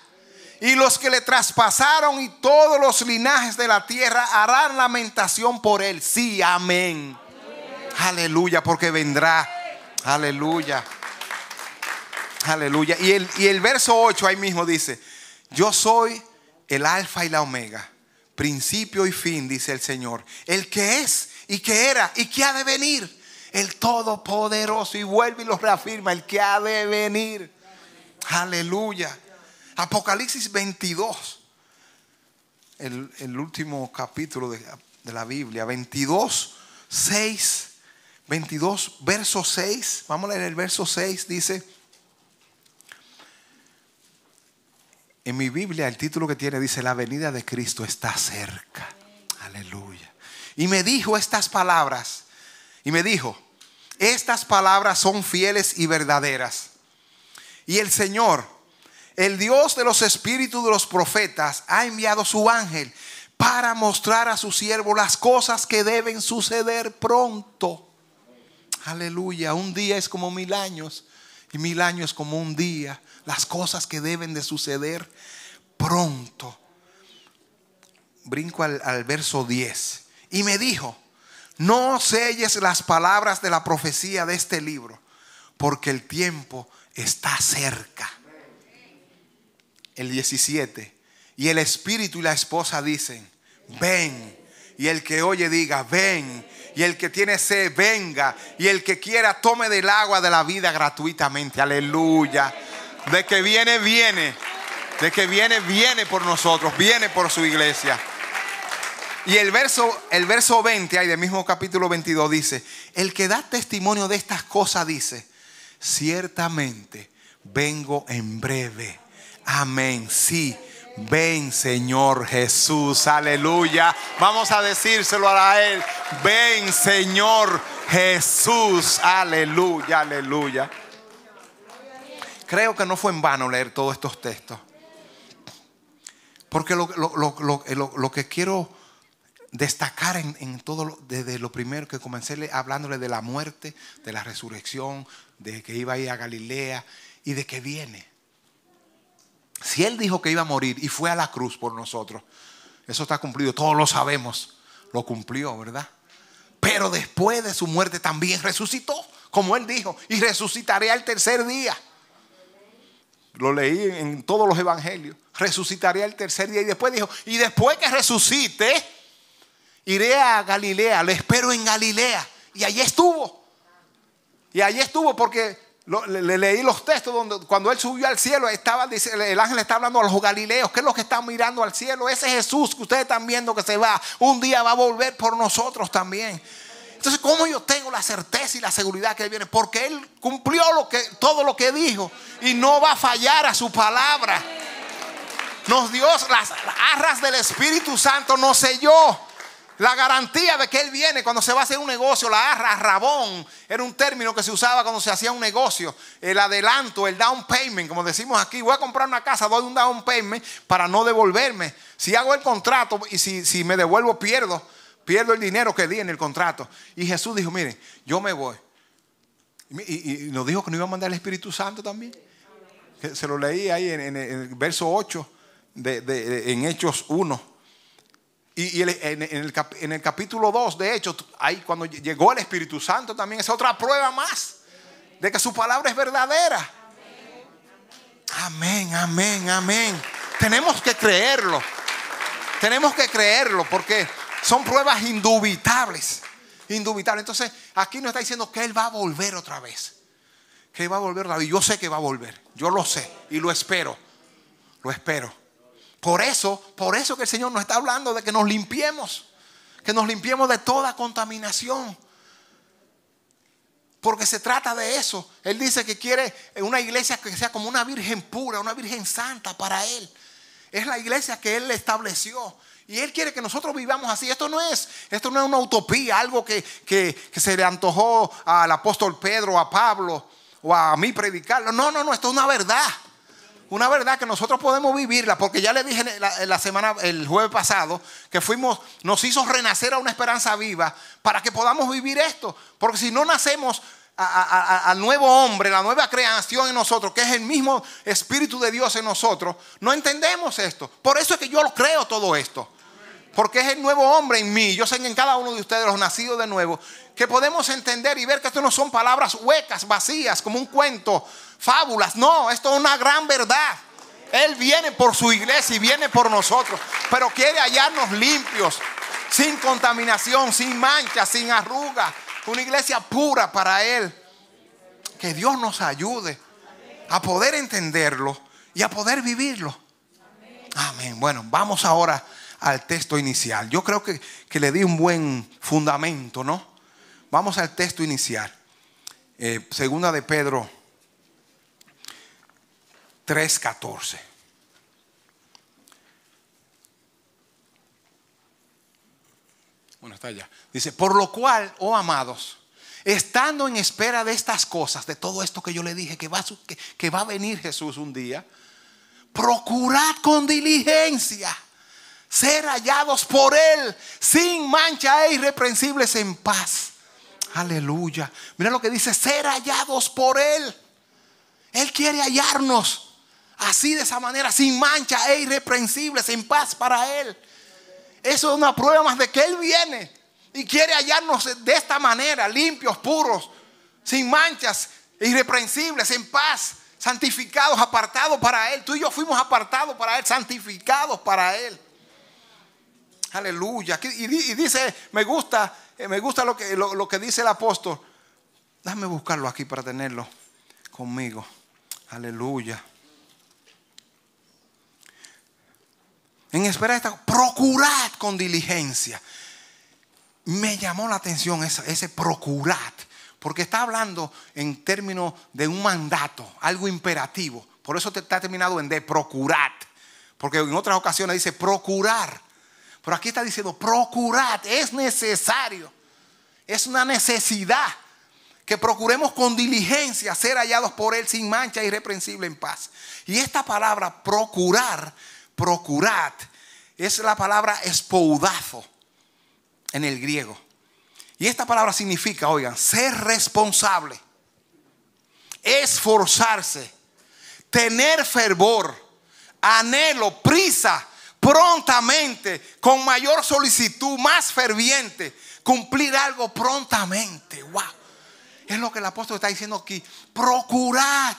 Speaker 1: Y los que le traspasaron y todos los linajes de la tierra harán lamentación por él. Sí, amén. Aleluya, porque vendrá. Aleluya. Aleluya. Y el, y el verso 8 ahí mismo dice, yo soy el alfa y la omega, principio y fin, dice el Señor. El que es y que era y qué ha de venir. El Todopoderoso. Y vuelve y lo reafirma, el que ha de venir. Aleluya. Apocalipsis 22, el, último capítulo de, de, la Biblia, 22, 6, 22, verso 6. Vamos a leer el verso 6, dice. En mi Biblia el título que tiene dice, la venida de Cristo está cerca. Aleluya. Y me dijo estas palabras. Y me dijo, estas palabras son fieles y verdaderas. Y el Señor, el Dios de los espíritus de los profetas, ha enviado su ángel para mostrar a su siervo las cosas que deben suceder pronto. Aleluya, un día es como mil años y mil años como un día. Las cosas que deben de suceder pronto. Brinco al, al verso 10 y me dijo, no selles las palabras de la profecía de este libro, porque el tiempo está cerca. El 17. Y el espíritu y la esposa dicen, ven. Y el que oye diga, ven. Y el que tiene sed, venga. Y el que quiera, tome del agua de la vida gratuitamente. Aleluya. De que viene, viene. De que viene, viene por nosotros. Viene por su iglesia. Y el verso, el verso 20, ahí del mismo capítulo 22, dice, el que da testimonio de estas cosas dice, ciertamente vengo en breve. Amén, sí. Ven Señor Jesús, aleluya. Vamos a decírselo a él. Ven Señor Jesús, aleluya, aleluya. Creo que no fue en vano leer todos estos textos. Porque lo, lo que quiero destacar en, todo, desde lo primero que comencé hablándole de la muerte, de la resurrección, de que iba a ir a Galilea y de que viene. Si Él dijo que iba a morir y fue a la cruz por nosotros, eso está cumplido, todos lo sabemos, lo cumplió, ¿verdad? Pero después de su muerte también resucitó, como Él dijo, y resucitaré al tercer día. Lo leí en todos los evangelios, resucitaré al tercer día y después dijo, y después que resucite, iré a Galilea, lo espero en Galilea. Y allí estuvo. Y allí estuvo porque le, leí los textos donde cuando él subió al cielo, estaba, el ángel está hablando a los galileos, Que es lo que están mirando al cielo? Ese Jesús que ustedes están viendo que se va, un día va a volver por nosotros también. Entonces, ¿cómo yo tengo la certeza y la seguridad que Él viene? Porque Él cumplió todo lo que dijo y no va a fallar a su palabra. Nos Dios, las arras del Espíritu Santo, nos selló. La garantía de que Él viene cuando se va a hacer un negocio, la arra, rabón, era un término que se usaba cuando se hacía un negocio, el adelanto, el down payment, como decimos aquí, voy a comprar una casa, doy un down payment para no devolverme. Si hago el contrato y si, me devuelvo pierdo, pierdo el dinero que di en el contrato. Y Jesús dijo, miren, yo me voy. Y, nos dijo que no iba a mandar el Espíritu Santo también. se lo leí ahí en, el verso 8 de, en Hechos 1 y, en, el capítulo 2, de hecho, ahí cuando llegó el Espíritu Santo también es otra prueba más de que su palabra es verdadera. Amén, amén, amén. Tenemos que creerlo. Tenemos que creerlo porque son pruebas indubitables. Indubitables. Entonces, aquí nos está diciendo que Él va a volver otra vez. Que Él va a volver otra Yo sé que va a volver. Yo lo sé y lo espero. Lo espero. Por eso, por eso que el Señor nos está hablando de que nos limpiemos, que nos limpiemos de toda contaminación. Porque se trata de eso. Él dice que quiere una iglesia que sea como una virgen pura, una virgen santa para Él. Es la iglesia que Él estableció. Y Él quiere que nosotros vivamos así. Esto no es, esto no es una utopía, algo que, que se le antojó al apóstol Pedro, a Pablo o a mí predicarlo. No, no, no, esto es una verdad. Una verdad que nosotros podemos vivirla, porque ya le dije la, semana, el jueves pasado, que fuimos, nos hizo renacer a una esperanza viva para que podamos vivir esto. Porque si no nacemos al nuevo hombre, la nueva creación en nosotros, que es el mismo Espíritu de Dios en nosotros, no entendemos esto. Por eso es que yo lo creo todo esto. Porque es el nuevo hombre en mí. Yo sé que en cada uno de ustedes, los nacidos de nuevo, que podemos entender y ver que esto no son palabras huecas, vacías, como un cuento fábulas. No, esto es una gran verdad. Él viene por su iglesia y viene por nosotros, pero quiere hallarnos limpios, sin contaminación, sin mancha, sin arruga. Una iglesia pura para Él. Que Dios nos ayude a poder entenderlo y a poder vivirlo. Amén. Bueno, vamos ahora al texto inicial. Yo creo que, le di un buen fundamento, ¿no? Vamos al texto inicial. Eh, segunda de Pedro 3.14. Bueno, está allá. Dice, por lo cual, oh amados, estando en espera de estas cosas, de todo esto que yo le dije, que va, que, va a venir Jesús un día, procurad con diligencia ser hallados por Él, sin mancha e irreprensibles en paz. Aleluya. Mira lo que dice, ser hallados por Él. Él quiere hallarnos. Así de esa manera, sin mancha e irreprensible, sin paz para Él. Eso es una prueba más de que Él viene y quiere hallarnos de esta manera, limpios, puros, sin manchas, irreprensibles, en paz, santificados, apartados para Él. Tú y yo fuimos apartados para Él, santificados para Él. Aleluya. Y dice, me gusta, eh, me gusta lo que, lo, lo que dice el apóstol. Déjame buscarlo aquí para tenerlo conmigo. Aleluya. En espera esta, procurad con diligencia. Me llamó la atención ese, ese procurad, porque está hablando en términos de un mandato, algo imperativo. Por eso está terminado en de procurad, porque en otras ocasiones dice procurar. Pero aquí está diciendo procurad, es necesario, es una necesidad que procuremos con diligencia ser hallados por Él sin mancha, irreprensible en paz. Y esta palabra procurar procurad. Es la palabra espoudazo en el griego. Y esta palabra significa, oigan, ser responsable, esforzarse, tener fervor, anhelo, prisa, prontamente, con mayor solicitud, más ferviente, cumplir algo prontamente. Wow. Es lo que el apóstol está diciendo aquí. Procurad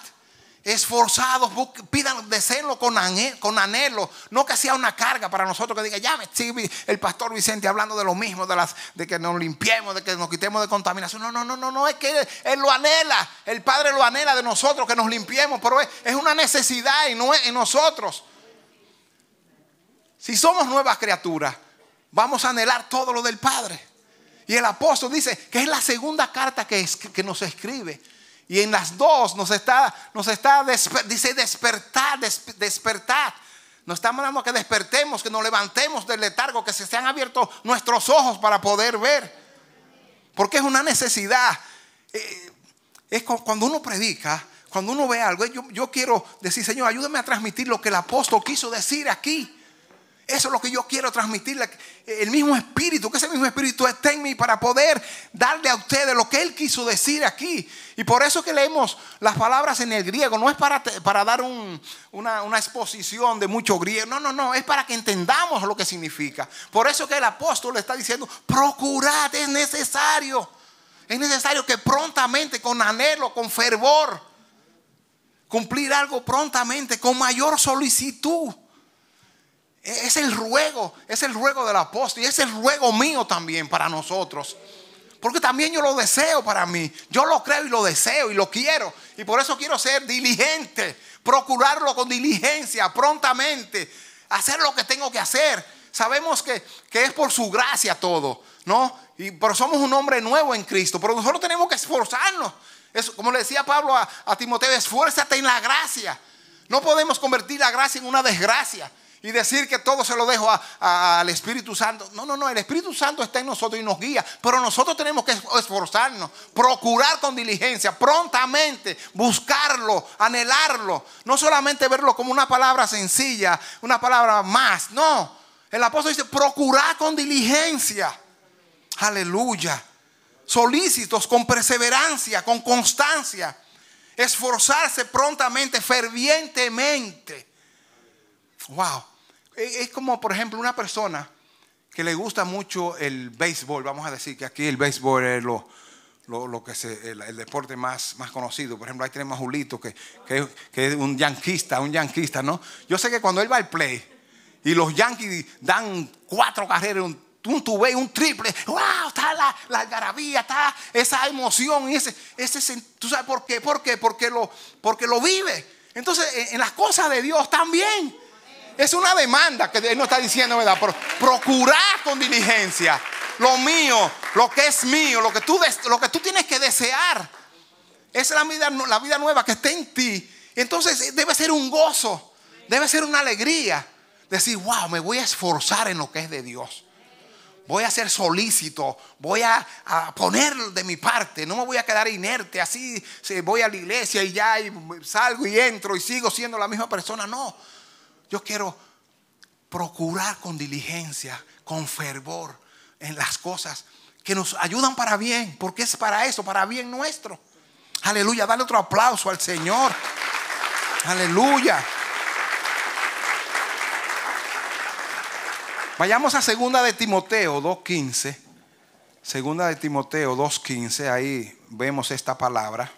Speaker 1: esforzados, pidan, deseenlo con, con anhelo, no que sea una carga para nosotros que diga, ya me estoy el pastor Vicente hablando de lo mismo, de, las, de que nos limpiemos, de que nos quitemos de contaminación. No, no, no, no, no, es que él, lo anhela, el Padre lo anhela de nosotros que nos limpiemos, pero es, una necesidad y no es en nosotros. Si somos nuevas criaturas, vamos a anhelar todo lo del Padre. Y el apóstol dice que es la segunda carta que nos escribe y en las dos nos está, nos está dice despertar, despertar. Nos estamos mandando que despertemos, que nos levantemos del letargo, que se, se han abierto nuestros ojos para poder ver. Porque es una necesidad. Eh, es cuando uno predica, cuando uno ve algo, yo, yo quiero decir, Señor, ayúdame a transmitir lo que el apóstol quiso decir aquí. Eso es lo que yo quiero transmitirle. El mismo espíritu, que ese mismo espíritu esté en mí para poder darle a ustedes lo que él quiso decir aquí. Y por eso que leemos las palabras en el griego. No es para, para dar una, exposición de mucho griego. No, no, no. Es para que entendamos lo que significa. Por eso que el apóstol está diciendo, procurad, es necesario. Es necesario que prontamente, con anhelo, con fervor, cumplir algo prontamente, con mayor solicitud. Es el ruego, es el ruego del apóstol y es el ruego mío también para nosotros. Porque también yo lo deseo para mí. Yo lo creo y lo deseo y lo quiero. Y por eso quiero ser diligente, procurarlo con diligencia, prontamente, hacer lo que tengo que hacer. Sabemos que, es por su gracia todo, ¿no? Y, pero somos un hombre nuevo en Cristo. Pero nosotros tenemos que esforzarnos. como le decía Pablo a, a Timoteo, esfuérzate en la gracia. No podemos convertir la gracia en una desgracia y decir que todo se lo dejo al Espíritu Santo. No, no, no, el Espíritu Santo está en nosotros y nos guía, pero nosotros tenemos que esforzarnos, procurar con diligencia, prontamente, buscarlo, anhelarlo, no solamente verlo como una palabra sencilla, una palabra más, no. El apóstol dice, procurar con diligencia. Aleluya. Solícitos, con perseverancia, con constancia. Esforzarse prontamente, fervientemente Wow. E, es como, por ejemplo, una persona que le gusta mucho el béisbol. Vamos a decir que aquí el béisbol es lo, que es el, deporte más, más conocido. Por ejemplo, ahí tenemos a Julito, que, es un yanquista, un yanquista, ¿no? Yo sé que cuando él va al play y los yanquis dan cuatro carreras, un un tube, un triple. ¡Wow! Está la, la algarabía, está esa emoción y ese, ese ¿Tú sabes por qué? ¿Por qué? Porque lo, porque lo vive. Entonces, en las cosas de Dios también. Es una demanda que Él no está diciendo, ¿verdad? Pero procurar con diligencia lo mío, lo que es mío, lo que tú, lo que tú tienes que desear. es la vida, la vida nueva que está en ti. Entonces eh, debe ser un gozo, debe ser una alegría. Decir, wow, me voy a esforzar en lo que es de Dios. Voy a ser solícito, voy a, poner de mi parte, no me voy a quedar inerte, así voy a la iglesia y ya salgo y entro y sigo siendo la misma persona. No, yo quiero procurar con diligencia, con fervor en las cosas que nos ayudan para bien, porque es para eso, para bien nuestro. Aleluya, dale otro aplauso al Señor. Aleluya. Vayamos a segunda de Timoteo 2.15. Segunda de Timoteo 2.15, ahí vemos esta palabra.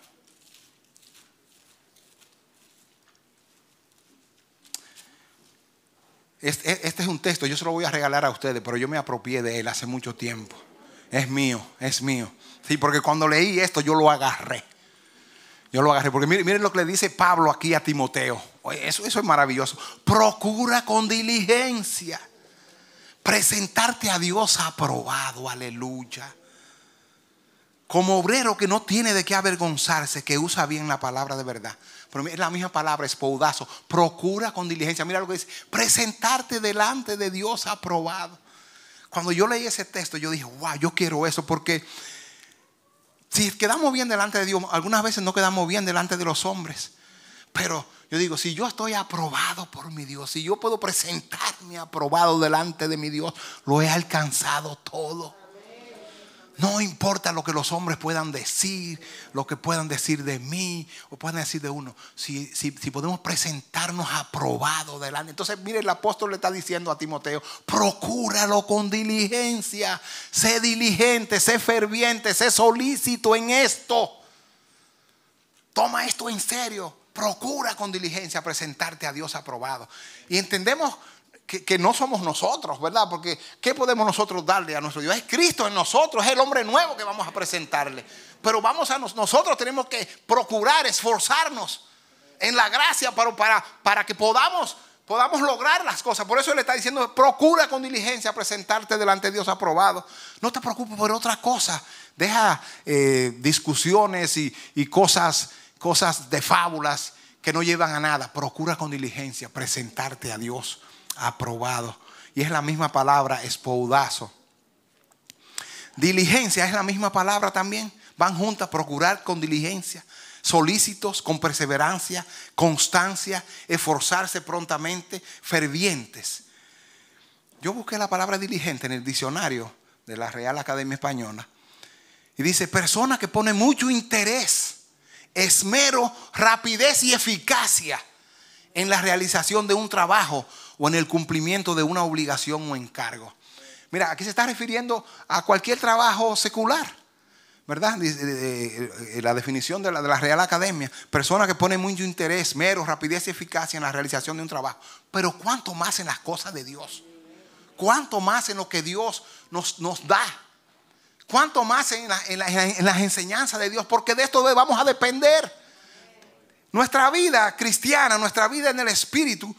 Speaker 1: Este, e, este, es un texto, yo se lo voy a regalar a ustedes, pero yo me apropié de él hace mucho tiempo. Es mío, es mío. Sí, porque cuando leí esto yo lo agarré. Yo lo agarré, porque miren, lo que le dice Pablo aquí a Timoteo. Eso, eso es maravilloso. Procura con diligencia presentarte a Dios aprobado, aleluya como obrero que no tiene de qué avergonzarse, que usa bien la palabra de verdad. es la misma palabra, es poudazo. Procura con diligencia. Mira lo que dice: presentarte delante de Dios aprobado. Cuando yo leí ese texto, yo dije, wow, yo quiero eso, porque si quedamos bien delante de Dios, algunas veces no quedamos bien delante de los hombres. Pero yo digo, si yo estoy aprobado por mi Dios, si yo puedo presentarme aprobado delante de mi Dios, lo he alcanzado todo. No importa lo que los hombres puedan decir, lo que puedan decir de mí o puedan decir de uno. Si, podemos presentarnos aprobado delante. Entonces, mire, el apóstol le está diciendo a Timoteo, procúralo con diligencia. Sé diligente, sé ferviente, sé solícito en esto. Toma esto en serio. Procura con diligencia presentarte a Dios aprobado. Y entendemos que, no somos nosotros, ¿verdad? Porque ¿qué podemos nosotros darle a nuestro Dios? Es Cristo en nosotros, es el hombre nuevo que vamos a presentarle. Pero vamos a nosotros tenemos que procurar, esforzarnos en la gracia para, para, que podamos, podamos lograr las cosas. Por eso le está diciendo, procura con diligencia presentarte delante de Dios aprobado. No te preocupes por otra cosa Deja eh, discusiones y, y cosas, cosas de fábulas que no llevan a nada. Procura con diligencia presentarte a Dios aprobado. Y es la misma palabra, espoudazo. Diligencia es la misma palabra también. Van juntas, procurar con diligencia, solícitos, con perseverancia, constancia, esforzarse prontamente, fervientes. Yo busqué la palabra diligente en el diccionario de la Real Academia Española. Y dice, persona que pone mucho interés, esmero, rapidez y eficacia en la realización de un trabajo o en el cumplimiento de una obligación o encargo. Mira, aquí se está refiriendo a cualquier trabajo secular, ¿verdad? Eh, eh, eh, la definición de la, Real Academia, persona que pone mucho interés, mero, rapidez y eficacia en la realización de un trabajo. Pero cuánto más en las cosas de Dios, cuánto más en lo que Dios nos, da, cuánto más en, en las enseñanzas de Dios, porque de esto vamos a depender. Nuestra vida cristiana, nuestra vida en el Espíritu,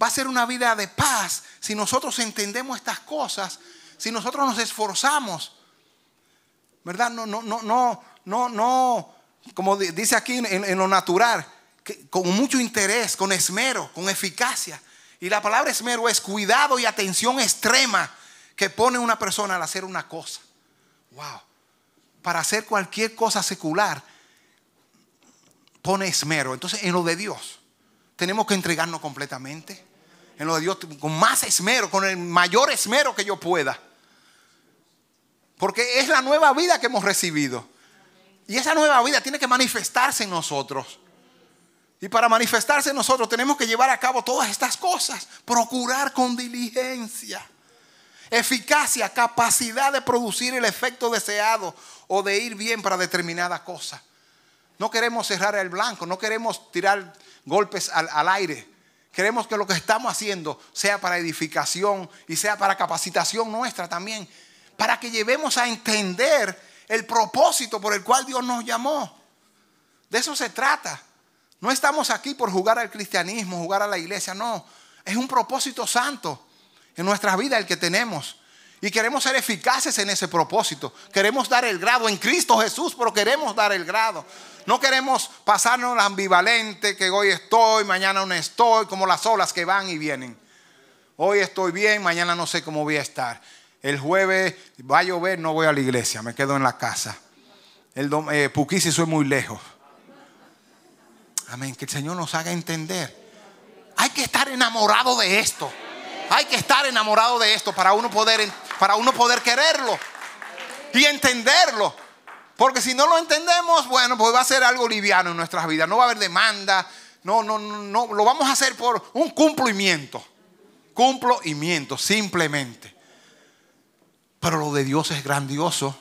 Speaker 1: va a ser una vida de paz si nosotros entendemos estas cosas, si nosotros nos esforzamos. ¿Verdad? No, no, no, no, no, como dice aquí en, lo natural, con mucho interés, con esmero, con eficacia. Y la palabra esmero es cuidado y atención extrema que pone una persona al hacer una cosa. Wow. Para hacer cualquier cosa secular, pone esmero. Entonces, en lo de Dios, tenemos que entregarnos completamente. En lo de Dios, con más esmero, con el mayor esmero que yo pueda. Porque es la nueva vida que hemos recibido. Y esa nueva vida tiene que manifestarse en nosotros. Y para manifestarse en nosotros tenemos que llevar a cabo todas estas cosas. Procurar con diligencia. Eficacia, capacidad de producir el efecto deseado o de ir bien para determinada cosa. No queremos cerrar el blanco, no queremos tirar golpes al, aire. Queremos que lo que estamos haciendo sea para edificación y sea para capacitación nuestra también, para que llevemos a entender el propósito por el cual Dios nos llamó. De eso se trata. No estamos aquí por jugar al cristianismo, jugar a la iglesia, no. Es un propósito santo en nuestra vida el que tenemos. Y queremos ser eficaces en ese propósito. Queremos dar el grado en Cristo Jesús, pero queremos dar el grado. No queremos pasarnos la ambivalente que hoy estoy, mañana no estoy, como las olas que van y vienen. Hoy estoy bien, mañana no sé cómo voy a estar. El jueves va a llover, no voy a la iglesia, me quedo en la casa. El eh, Puquisi soy muy lejos. Amén, que el Señor nos haga entender. Hay que estar enamorado de esto. Hay que estar enamorado de esto para uno poder, para uno poder quererlo y entenderlo. Porque si no lo entendemos, bueno, pues va a ser algo liviano en nuestras vidas. No va a haber demanda. No, no, no, Lo vamos a hacer por un cumplimiento. Cumplimiento, simplemente. Pero lo de Dios es grandioso.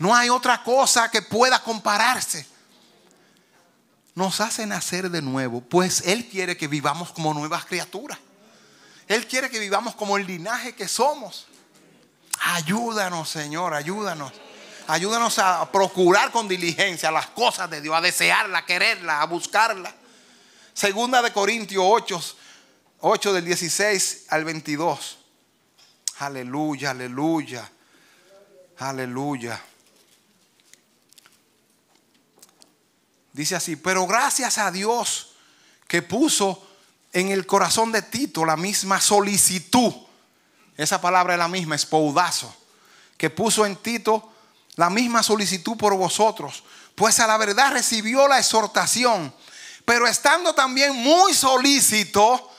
Speaker 1: No hay otra cosa que pueda compararse. Nos hace nacer de nuevo, pues Él quiere que vivamos como nuevas criaturas. Él quiere que vivamos como el linaje que somos. Ayúdanos, Señor, ayúdanos. Ayúdanos a procurar con diligencia las cosas de Dios, a desearla, a quererla, a buscarla. Segunda de Corintios 8, 8 del 16 al 22. Aleluya, aleluya, aleluya. Dice así, pero gracias a Dios que puso en el corazón de Tito la misma solicitud, esa palabra es la misma, espaudazo, que puso en Tito la misma solicitud por vosotros, pues a la verdad recibió la exhortación, pero estando también muy solícito,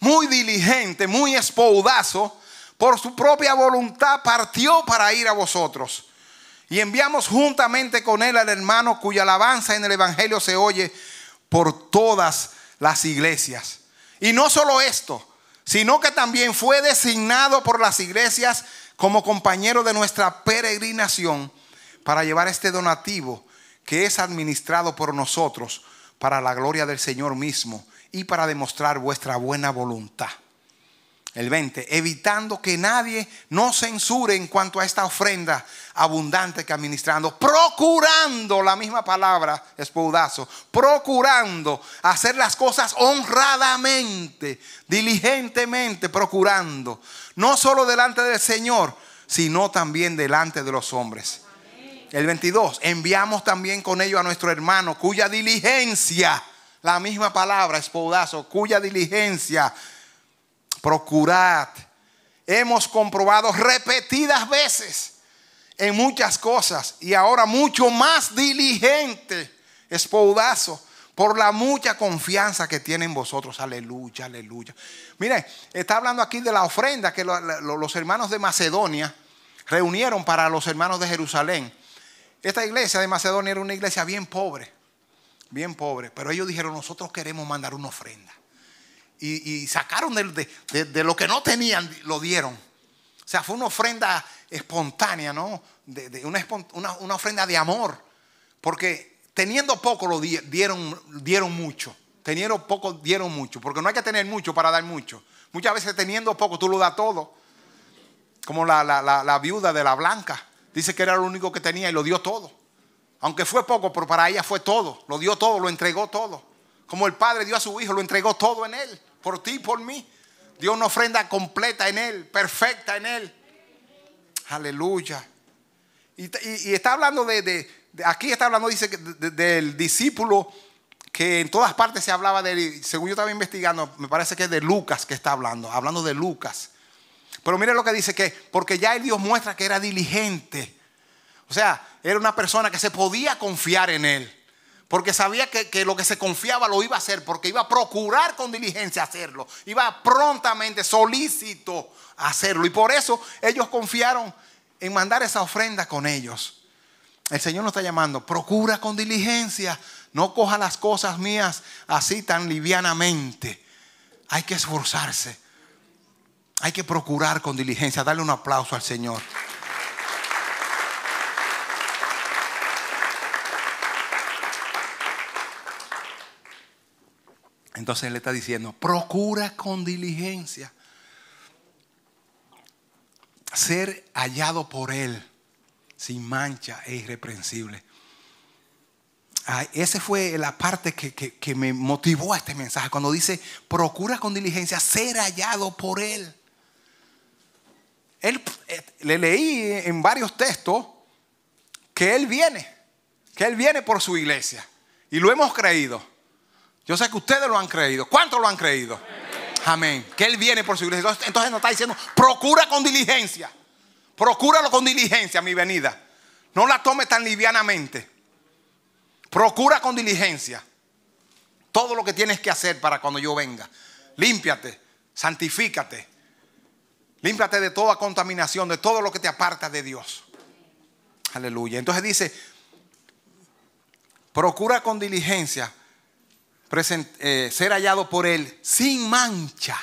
Speaker 1: muy diligente, muy espoudazo por su propia voluntad partió para ir a vosotros. Y enviamos juntamente con él al hermano cuya alabanza en el Evangelio se oye por todas las iglesias. Y no solo esto, sino que también fue designado por las iglesias como compañero de nuestra peregrinación para llevar este donativo que es administrado por nosotros para la gloria del Señor mismo y para demostrar vuestra buena voluntad el 20, evitando que nadie no censure en cuanto a esta ofrenda abundante que administrando, procurando la misma palabra, espoudazo procurando hacer las cosas honradamente, diligentemente, procurando, no solo delante del Señor, sino también delante de los hombres. El 22, enviamos también con ello a nuestro hermano, cuya diligencia, la misma palabra, espoudazo cuya diligencia Procurad. Hemos comprobado repetidas veces en muchas cosas y ahora mucho más diligente, espoudazo, por la mucha confianza que tienen vosotros. Aleluya, aleluya. Miren, está hablando aquí de la ofrenda que los hermanos de Macedonia reunieron para los hermanos de Jerusalén. Esta iglesia de Macedonia era una iglesia bien pobre, bien pobre, pero ellos dijeron, nosotros queremos mandar una ofrenda y, sacaron de, lo que no tenían, lo dieron. O sea, fue una ofrenda espontánea, ¿no? Una, una, ofrenda de amor. Porque teniendo poco lo dieron, dieron mucho. Teniendo poco dieron mucho. Porque no hay que tener mucho para dar mucho. Muchas veces teniendo poco tú lo das todo. Como la, la viuda de la blanca. Dice que era lo único que tenía y lo dio todo. Aunque fue poco, pero para ella fue todo. Lo dio todo, lo entregó todo. Como el padre dio a su hijo, lo entregó todo en él por ti y por mí. Dio una ofrenda completa en Él, perfecta en Él. Aleluya. Y, está hablando de, aquí está hablando, dice, del discípulo que en todas partes se hablaba de él. Según yo estaba investigando, me parece que es de Lucas que está hablando, hablando de Lucas. Pero mire lo que dice que, porque ya el Dios muestra que era diligente. O sea, era una persona que se podía confiar en Él porque sabía que, lo que se confiaba lo iba a hacer, porque iba a procurar con diligencia hacerlo, iba prontamente, solícito hacerlo. Y por eso ellos confiaron en mandar esa ofrenda con ellos. El Señor nos está llamando, procura con diligencia, no coja las cosas mías así tan livianamente. Hay que esforzarse, hay que procurar con diligencia, darle un aplauso al Señor. Entonces él está diciendo, procura con diligencia ser hallado por él sin mancha e irreprensible. esa fue la parte que, que, me motivó a este mensaje. Cuando dice, procura con diligencia ser hallado por Él. Él eh, le leí en varios textos que Él viene, que Él viene por su iglesia. Y lo hemos creído. Yo sé que ustedes lo han creído. ¿Cuántos lo han creído? Amén. Que Él viene por su iglesia. Entonces, entonces nos está diciendo, procura con diligencia. Procúralo con diligencia mi venida. No la tome tan livianamente. Procura con diligencia todo lo que tienes que hacer para cuando yo venga. Límpiate, santifícate. Límpiate de toda contaminación, de todo lo que te aparta de Dios. Aleluya. Entonces dice, procura con diligencia eh, ser hallado por él sin mancha.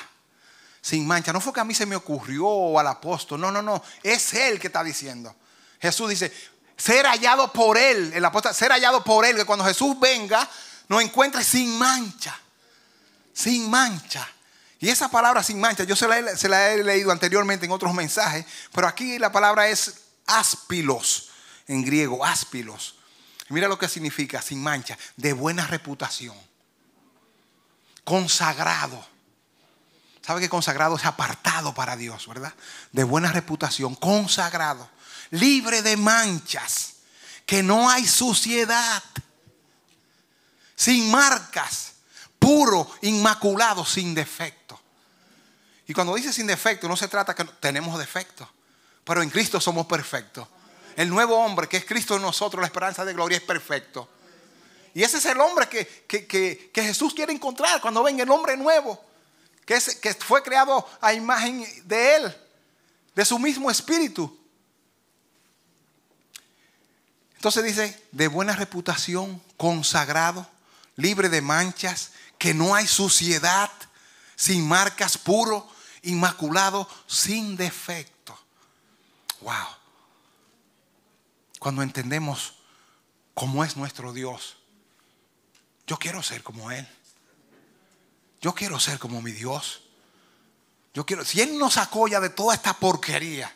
Speaker 1: Sin mancha. No fue que a mí se me ocurrió o al apóstol. No, no, no. Es él que está diciendo. Jesús dice, ser hallado por él. El apóstol, ser hallado por él. Que cuando Jesús venga, nos encuentre sin mancha. Sin mancha. Y esa palabra sin mancha, yo se la, se la he leído anteriormente en otros mensajes, pero aquí la palabra es áspilos, en griego, áspilos. Mira lo que significa sin mancha, de buena reputación consagrado. ¿Sabe que consagrado es apartado para Dios, verdad? De buena reputación, consagrado, libre de manchas, que no hay suciedad, sin marcas, puro, inmaculado, sin defecto. Y cuando dice sin defecto, no se trata que tenemos defecto, pero en Cristo somos perfectos. El nuevo hombre que es Cristo en nosotros, la esperanza de gloria, es perfecto y ese es el hombre que, Jesús quiere encontrar cuando ven el hombre nuevo, que, es, que fue creado a imagen de Él, de su mismo espíritu. Entonces dice, de buena reputación, consagrado, libre de manchas, que no hay suciedad, sin marcas, puro, inmaculado, sin defecto. Wow. Cuando entendemos cómo es nuestro Dios, yo quiero ser como Él. Yo quiero ser como mi Dios. Yo quiero, si Él nos sacó ya de toda esta porquería,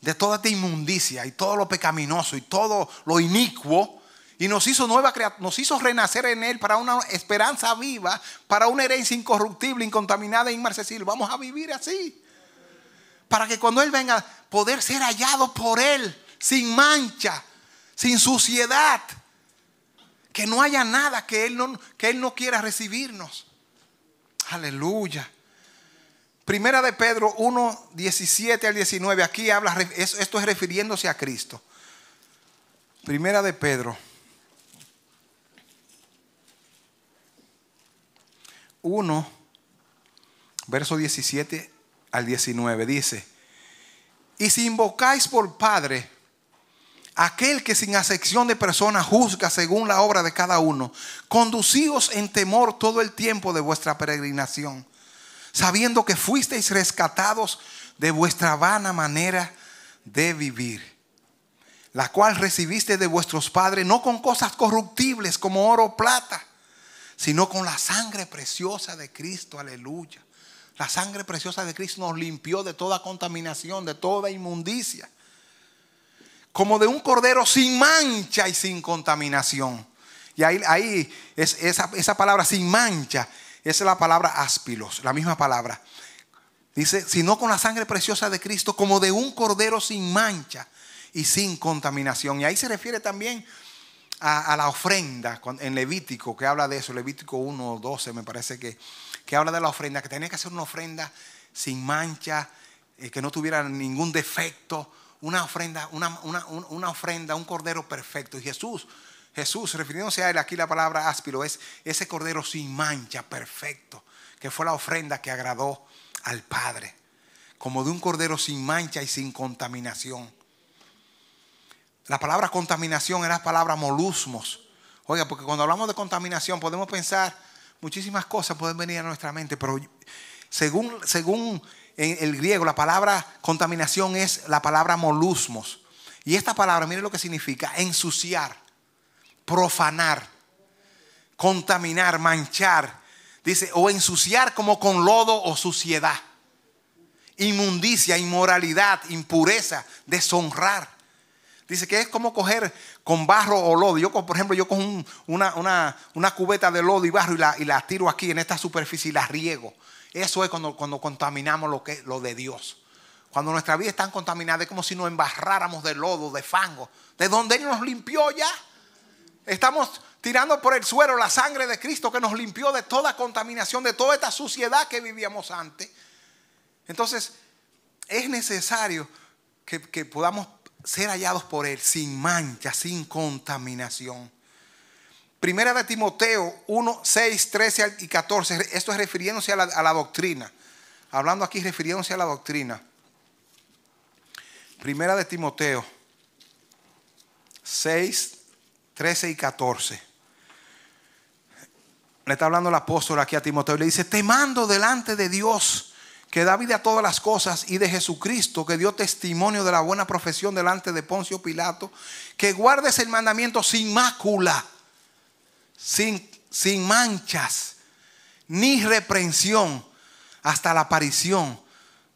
Speaker 1: de toda esta inmundicia y todo lo pecaminoso y todo lo inicuo, y nos hizo nueva nos hizo renacer en Él para una esperanza viva, para una herencia incorruptible, incontaminada e inmarcesible. Vamos a vivir así. Para que cuando Él venga, poder ser hallado por Él, sin mancha, sin suciedad. Que no haya nada que Él no, que él no quiera recibirnos. Aleluya. Primera de Pedro 1, 17 al 19. Aquí habla, esto es refiriéndose a Cristo. Primera de Pedro 1, verso 17 al 19. Dice, y si invocáis por Padre, aquel que sin acepción de persona juzga según la obra de cada uno, conducíos en temor todo el tiempo de vuestra peregrinación, sabiendo que fuisteis rescatados de vuestra vana manera de vivir, la cual recibiste de vuestros padres, no con cosas corruptibles como oro o plata, sino con la sangre preciosa de Cristo, aleluya. La sangre preciosa de Cristo nos limpió de toda contaminación, de toda inmundicia como de un cordero sin mancha y sin contaminación. Y ahí, ahí es, esa, palabra sin mancha, esa es la palabra áspilos, la misma palabra. Dice, sino con la sangre preciosa de Cristo, como de un cordero sin mancha y sin contaminación. Y ahí se refiere también a, la ofrenda en Levítico, que habla de eso, Levítico 1, 12 me parece que, habla de la ofrenda, que tenía que ser una ofrenda sin mancha, eh, que no tuviera ningún defecto, una ofrenda, una, ofrenda, un cordero perfecto. Y Jesús, Jesús, refiriéndose a él, aquí la palabra áspilo es ese cordero sin mancha, perfecto, que fue la ofrenda que agradó al Padre, como de un cordero sin mancha y sin contaminación. La palabra contaminación era la palabra molusmos. Oiga, porque cuando hablamos de contaminación podemos pensar muchísimas cosas, pueden venir a nuestra mente, pero según, según en el griego la palabra contaminación es la palabra molusmos. Y esta palabra, mire lo que significa, ensuciar, profanar, contaminar, manchar. Dice, o ensuciar como con lodo o suciedad. Inmundicia, inmoralidad, impureza, deshonrar. Dice que es como coger con barro o lodo. Yo, por ejemplo, yo cojo una, cubeta de lodo y barro y la, y la tiro aquí en esta superficie y la riego. Eso es cuando, contaminamos lo, que, lo de Dios. Cuando nuestra vida está contaminada, es como si nos embarráramos de lodo, de fango, de donde Él nos limpió ya. Estamos tirando por el suelo la sangre de Cristo que nos limpió de toda contaminación, de toda esta suciedad que vivíamos antes. Entonces, es necesario que podamos ser hallados por Él sin mancha, sin contaminación. Primera de Timoteo 1, 6, 13 y 14. Esto es refiriéndose a la, doctrina. Hablando aquí, refiriéndose a la doctrina. Primera de Timoteo 6, 13 y 14. Le está hablando el apóstol aquí a Timoteo le dice, te mando delante de Dios que da vida a todas las cosas y de Jesucristo que dio testimonio de la buena profesión delante de Poncio Pilato, que guardes el mandamiento sin mácula sin, sin manchas ni reprensión hasta la aparición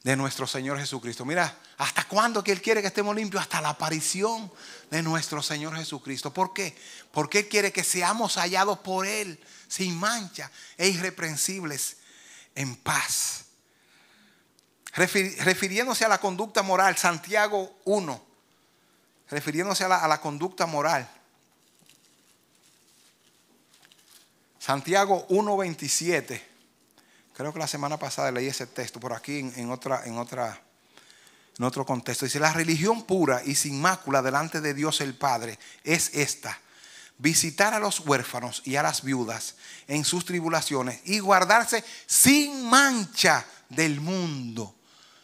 Speaker 1: de nuestro Señor Jesucristo. Mira, ¿hasta cuándo que Él quiere que estemos limpios? Hasta la aparición de nuestro Señor Jesucristo. ¿Por qué? Porque Él quiere que seamos hallados por Él sin mancha e irreprensibles en paz. refiriéndose a la conducta moral, Santiago 1, refiriéndose a la conducta moral, Santiago 1.27. Creo que la semana pasada leí ese texto, por aquí en, otra, en, otra, en otro contexto. Dice, la religión pura y sin mácula delante de Dios el Padre es esta. Visitar a los huérfanos y a las viudas en sus tribulaciones y guardarse sin mancha del mundo.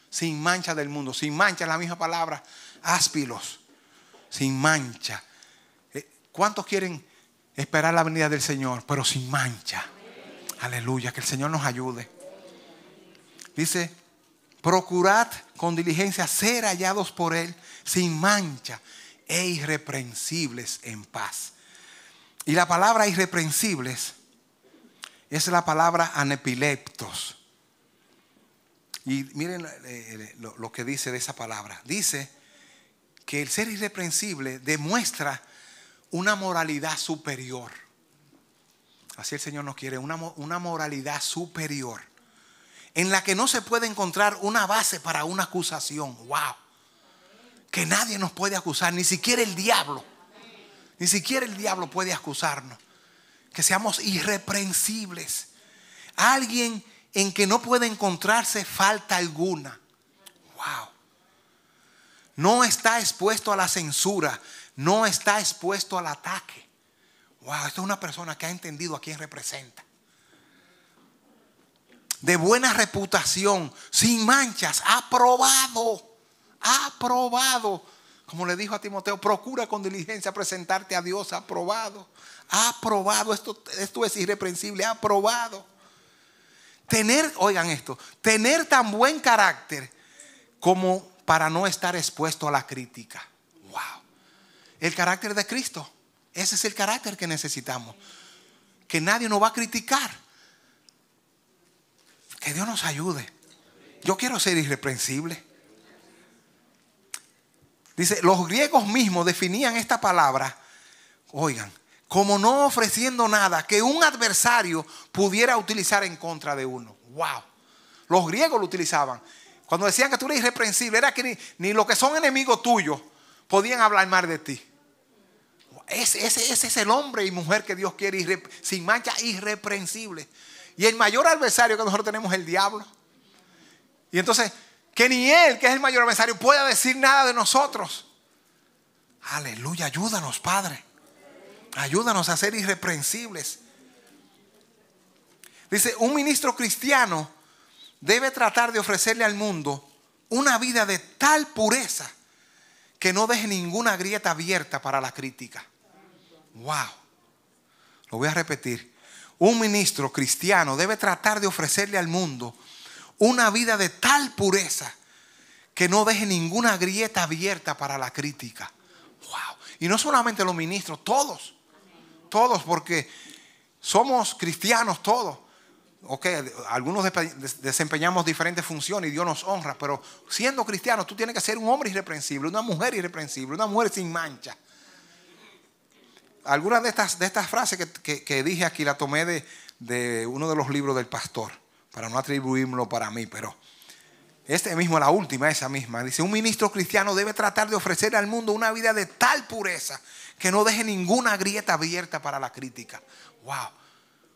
Speaker 1: Sin mancha del mundo. Sin mancha es la misma palabra. Áspilos. Sin mancha. Eh, ¿Cuántos quieren Esperar la venida del Señor, pero sin mancha. Aleluya, que el Señor nos ayude. Dice, procurad con diligencia ser hallados por Él sin mancha e irreprensibles en paz. Y la palabra irreprensibles es la palabra anepileptos. Y miren eh, eh, lo que dice de esa palabra. Dice que el ser irreprensible demuestra una moralidad superior. Así el Señor nos quiere, una, moralidad superior en la que no se puede encontrar una base para una acusación. ¡Wow! Que nadie nos puede acusar, ni siquiera el diablo. Ni siquiera el diablo puede acusarnos. Que seamos irreprensibles. Alguien en que no puede encontrarse falta alguna. ¡Wow! No está expuesto a la censura no está expuesto al ataque. Wow, esta es una persona que ha entendido a quién representa. De buena reputación, sin manchas, aprobado, aprobado. Como le dijo a Timoteo, procura con diligencia presentarte a Dios aprobado, aprobado. Esto, esto es irreprensible, aprobado. Tener, oigan esto, tener tan buen carácter como para no estar expuesto a la crítica. Wow. El carácter de Cristo. Ese es el carácter que necesitamos. Que nadie nos va a criticar. Que Dios nos ayude. Yo quiero ser irreprensible. Dice, los griegos mismos definían esta palabra, oigan, como no ofreciendo nada que un adversario pudiera utilizar en contra de uno. ¡Wow! Los griegos lo utilizaban. Cuando decían que tú eres irreprensible, era que ni, lo los que son enemigos tuyos podían hablar mal de ti. Ese, es el hombre y mujer que Dios quiere, ir sin mancha, irreprensible. Y el mayor adversario que nosotros tenemos es el diablo. Y entonces, que ni él, que es el mayor adversario, pueda decir nada de nosotros. Aleluya, ayúdanos, Padre. Ayúdanos a ser irreprensibles. Dice, un ministro cristiano debe tratar de ofrecerle al mundo una vida de tal pureza que no deje ninguna grieta abierta para la crítica. Wow. Lo voy a repetir. Un ministro cristiano debe tratar de ofrecerle al mundo una vida de tal pureza que no deje ninguna grieta abierta para la crítica. Wow. Y no solamente los ministros, todos. Todos, porque somos cristianos todos. Ok, algunos desempeñamos diferentes funciones y Dios nos honra, pero siendo cristiano tú tienes que ser un hombre irreprensible, una mujer irreprensible, una mujer sin mancha algunas de estas, de estas frases que, dije aquí la tomé de, de uno de los libros del pastor, para no atribuirlo para mí, pero este mismo, la última, esa misma, dice, un ministro cristiano debe tratar de ofrecer al mundo una vida de tal pureza que no deje ninguna grieta abierta para la crítica. Wow.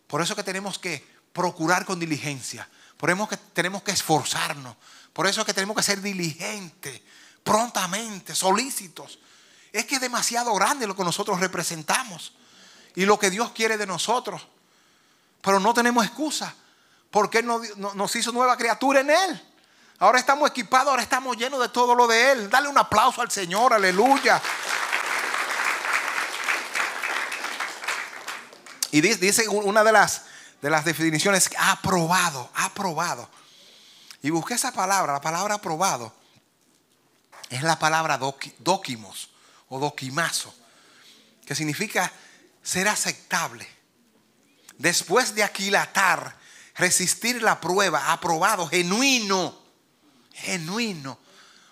Speaker 1: Por eso que tenemos que procurar con diligencia, por eso que tenemos que esforzarnos, por eso que tenemos que ser diligentes, prontamente, solícitos es que es demasiado grande lo que nosotros representamos y lo que Dios quiere de nosotros. Pero no tenemos excusa porque Él nos hizo nueva criatura en Él. Ahora estamos equipados, ahora estamos llenos de todo lo de Él. Dale un aplauso al Señor, aleluya. Y dice una de las, de las definiciones, aprobado, aprobado. Y busqué esa palabra, la palabra aprobado. Es la palabra doquimos o doquimazo, que significa ser aceptable. Después de aquilatar, resistir la prueba, aprobado, genuino, genuino.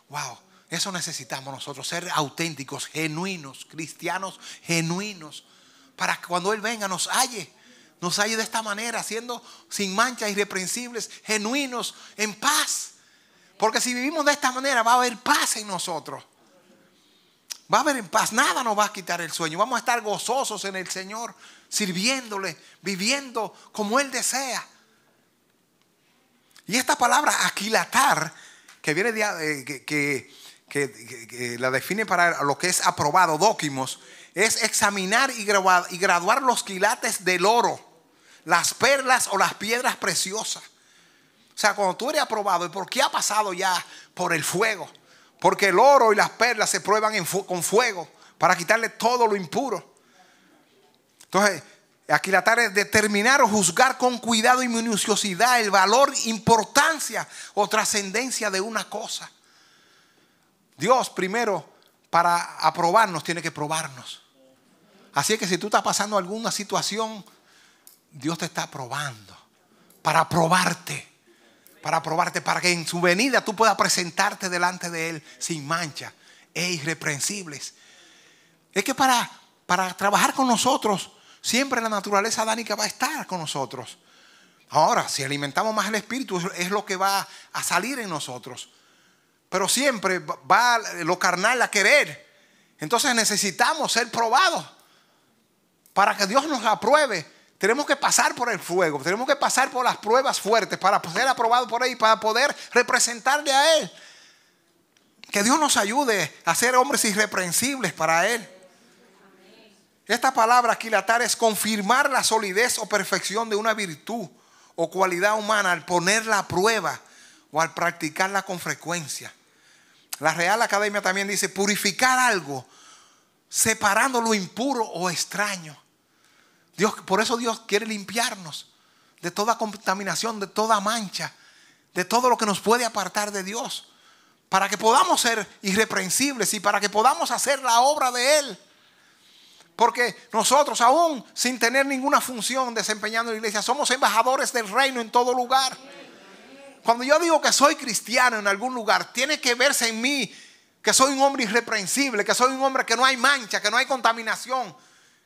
Speaker 1: Wow, eso necesitamos nosotros, ser auténticos, genuinos, cristianos genuinos, para que cuando Él venga nos halle, nos halle de esta manera, siendo sin mancha, irreprensibles, genuinos, en paz. Porque si vivimos de esta manera va a haber paz en nosotros. Va a haber en paz, nada nos va a quitar el sueño. Vamos a estar gozosos en el Señor, sirviéndole, viviendo como Él desea. Y esta palabra aquilatar, que viene de, eh, que, la define para lo que es aprobado, dóquimos, es examinar y graduar, los quilates del oro, las perlas o las piedras preciosas. O sea, cuando tú eres aprobado, ¿y por qué ha pasado ya por el fuego? Porque el oro y las perlas se prueban con fuego para quitarle todo lo impuro. Entonces, aquí la tarea es determinar o juzgar con cuidado y minuciosidad el valor, importancia o trascendencia de una cosa. Dios primero, para aprobarnos, tiene que probarnos. Así que si tú estás pasando alguna situación, Dios te está probando para probarte para probarte, para que en su venida tú puedas presentarte delante de Él sin mancha e irreprensibles. Es que para, para trabajar con nosotros, siempre la naturaleza adánica va a estar con nosotros. Ahora, si alimentamos más el espíritu, es lo que va a salir en nosotros. Pero siempre va lo carnal a querer. Entonces necesitamos ser probados para que Dios nos apruebe tenemos que pasar por el fuego, tenemos que pasar por las pruebas fuertes para ser aprobado por Él para poder representarle a Él. Que Dios nos ayude a ser hombres irreprensibles para Él. Esta palabra aquilatar es confirmar la solidez o perfección de una virtud o cualidad humana al ponerla a prueba o al practicarla con frecuencia. La Real Academia también dice purificar algo separando lo impuro o extraño. Dios, por eso Dios quiere limpiarnos de toda contaminación, de toda mancha, de todo lo que nos puede apartar de Dios, para que podamos ser irreprensibles y para que podamos hacer la obra de Él. Porque nosotros aún sin tener ninguna función desempeñando en la iglesia, somos embajadores del reino en todo lugar. Cuando yo digo que soy cristiano en algún lugar, tiene que verse en mí que soy un hombre irreprensible, que soy un hombre que no hay mancha, que no hay contaminación,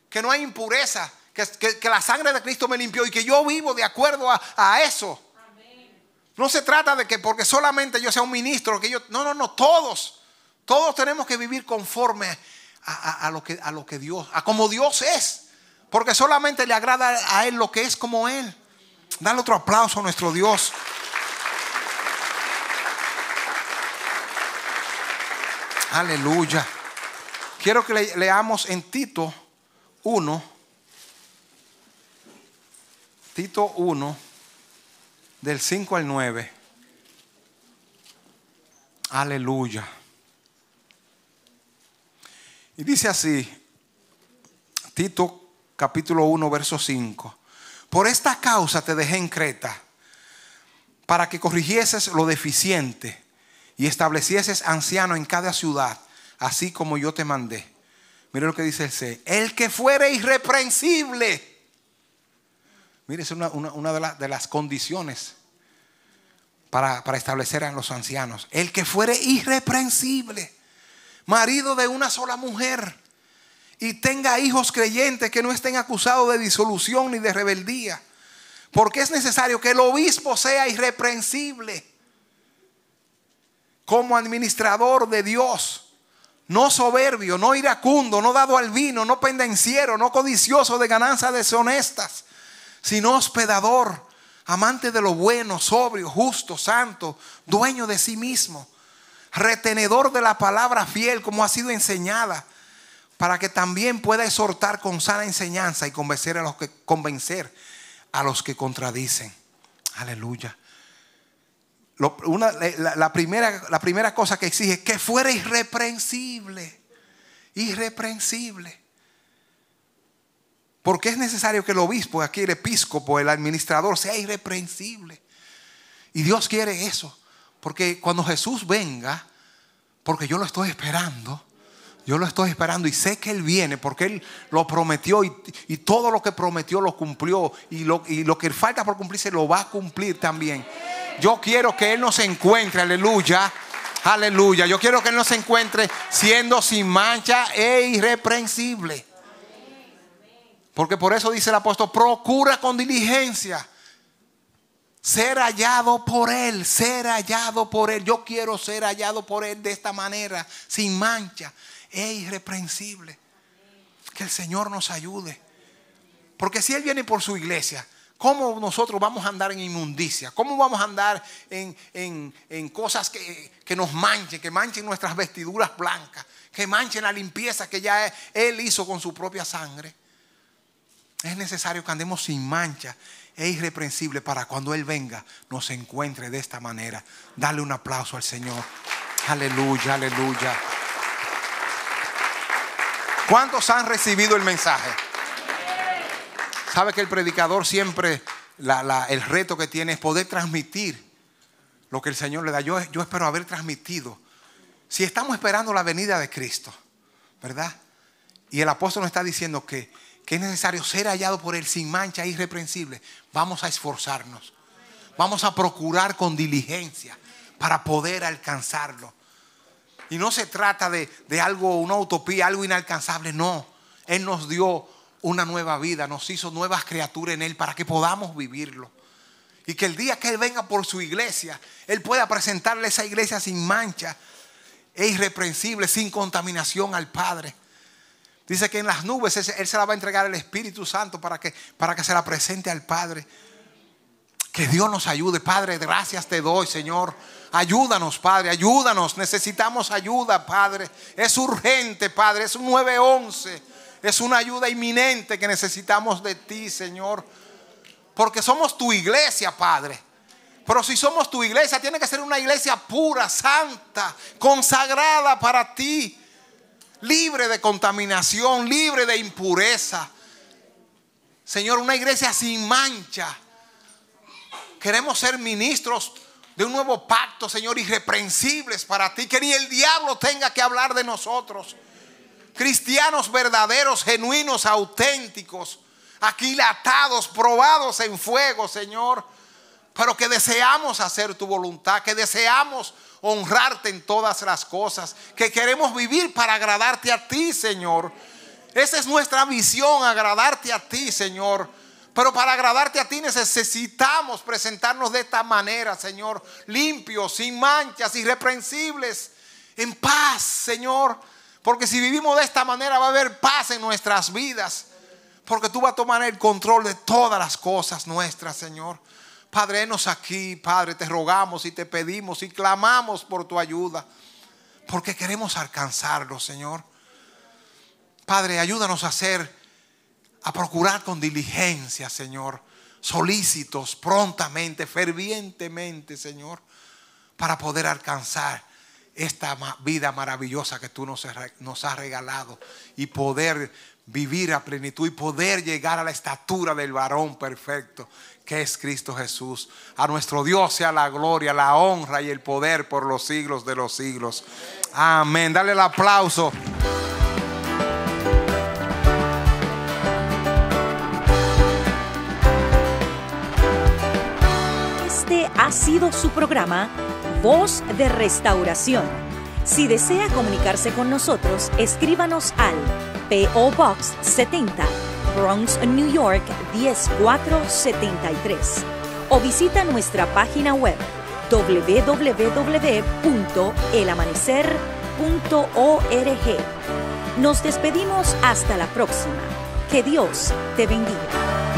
Speaker 1: que no hay impureza, que, la sangre de Cristo me limpió y que yo vivo de acuerdo a, eso. No se trata de que porque solamente yo sea un ministro, que yo, no, no, no, todos, todos tenemos que vivir conforme a, lo, que, a lo que Dios, a como Dios es, porque solamente le agrada a Él lo que es como Él. Dale otro aplauso a nuestro Dios. Aleluya. Quiero que leamos en Tito 1 Tito 1, del 5 al 9. Aleluya. Y dice así, Tito capítulo 1, verso 5. Por esta causa te dejé en Creta, para que corrigieses lo deficiente y establecieses anciano en cada ciudad, así como yo te mandé. Mira lo que dice el C. El que fuere irreprensible Mire, es una, de, las condiciones para, para establecer a los ancianos. El que fuere irreprensible, marido de una sola mujer, y tenga hijos creyentes que no estén acusados de disolución ni de rebeldía. Porque es necesario que el obispo sea irreprensible como administrador de Dios. No soberbio, no iracundo, no dado al vino, no pendenciero, no codicioso de ganancias deshonestas, sino hospedador, amante de lo bueno, sobrio, justo, santo, dueño de sí mismo, retenedor de la palabra fiel como ha sido enseñada, para que también pueda exhortar con sana enseñanza y convencer a los que convencer a los que contradicen. Aleluya. Eh, la, primera, la primera cosa que exige es que fuera irreprensible. Irreprensible. Porque es necesario que el obispo, aquí el episcopo, el administrador, sea irreprensible. Y Dios quiere eso. Porque cuando Jesús venga, porque yo lo estoy esperando, yo lo estoy esperando y sé que Él viene porque Él lo prometió y, todo lo que prometió lo cumplió y lo, lo que falta por cumplirse lo va a cumplir también. Yo quiero que Él nos encuentre, aleluya, aleluya. Yo quiero que Él nos encuentre siendo sin mancha e irreprensible. Porque por eso dice el apóstol, procura con diligencia ser hallado por Él, ser hallado por Él. Yo quiero ser hallado por Él de esta manera, sin mancha, e irreprensible. Que el Señor nos ayude. Porque si Él viene por su iglesia, ¿cómo nosotros vamos a andar en inmundicia? ¿Cómo vamos a andar en, cosas que, que nos manchen, que manchen nuestras vestiduras blancas, que manchen la limpieza que ya Él hizo con su propia sangre? Es necesario que andemos sin mancha e irreprensible para cuando Él venga nos encuentre de esta manera. Dale un aplauso al Señor. Aleluya, aleluya. ¿Cuántos han recibido el mensaje? Sabe que el predicador siempre, el reto que tiene es poder transmitir lo que el Señor le da. Yo, yo espero haber transmitido. Si estamos esperando la venida de Cristo, ¿verdad? Y el apóstol nos está diciendo que que es necesario ser hallado por Él sin mancha e irreprensible, vamos a esforzarnos. Vamos a procurar con diligencia para poder alcanzarlo. Y no se trata de, de algo, una utopía, algo inalcanzable, no. Él nos dio una nueva vida, nos hizo nuevas criaturas en Él para que podamos vivirlo. Y que el día que Él venga por su iglesia, Él pueda presentarle esa iglesia sin mancha e irreprensible, sin contaminación al Padre. Dice que en las nubes Él se la va a entregar el Espíritu Santo para que, para que se la presente al Padre. Que Dios nos ayude. Padre, gracias te doy, Señor. Ayúdanos, Padre, ayúdanos. Necesitamos ayuda, Padre. Es urgente, Padre. Es un 911. Es una ayuda inminente que necesitamos de ti, Señor. Porque somos tu iglesia, Padre. Pero si somos tu iglesia, tiene que ser una iglesia pura, santa, consagrada para ti libre de contaminación, libre de impureza. Señor, una iglesia sin mancha. Queremos ser ministros de un nuevo pacto, Señor, irreprensibles para ti, que ni el diablo tenga que hablar de nosotros. Cristianos verdaderos, genuinos, auténticos, aquilatados, probados en fuego, Señor, pero que deseamos hacer tu voluntad, que deseamos honrarte en todas las cosas, que queremos vivir para agradarte a ti, Señor. Esa es nuestra visión, agradarte a ti, Señor. Pero para agradarte a ti necesitamos presentarnos de esta manera, Señor, limpios, sin manchas, irreprensibles, en paz, Señor. Porque si vivimos de esta manera va a haber paz en nuestras vidas. Porque tú vas a tomar el control de todas las cosas nuestras, Señor. Padre, enos aquí, Padre, te rogamos y te pedimos y clamamos por tu ayuda, porque queremos alcanzarlo, Señor. Padre, ayúdanos a hacer, a procurar con diligencia, Señor, solícitos, prontamente, fervientemente, Señor, para poder alcanzar esta vida maravillosa que tú nos has regalado y poder vivir a plenitud y poder llegar a la estatura del varón perfecto que es Cristo Jesús. A nuestro Dios sea la gloria, la honra y el poder por los siglos de los siglos. Amén. Dale el aplauso. Este ha sido su programa, Voz de Restauración. Si desea comunicarse con nosotros, escríbanos al PO Box 70 Bronx, New York 10473 o visita nuestra página web www.elamanecer.org. Nos despedimos hasta la próxima. Que Dios te bendiga.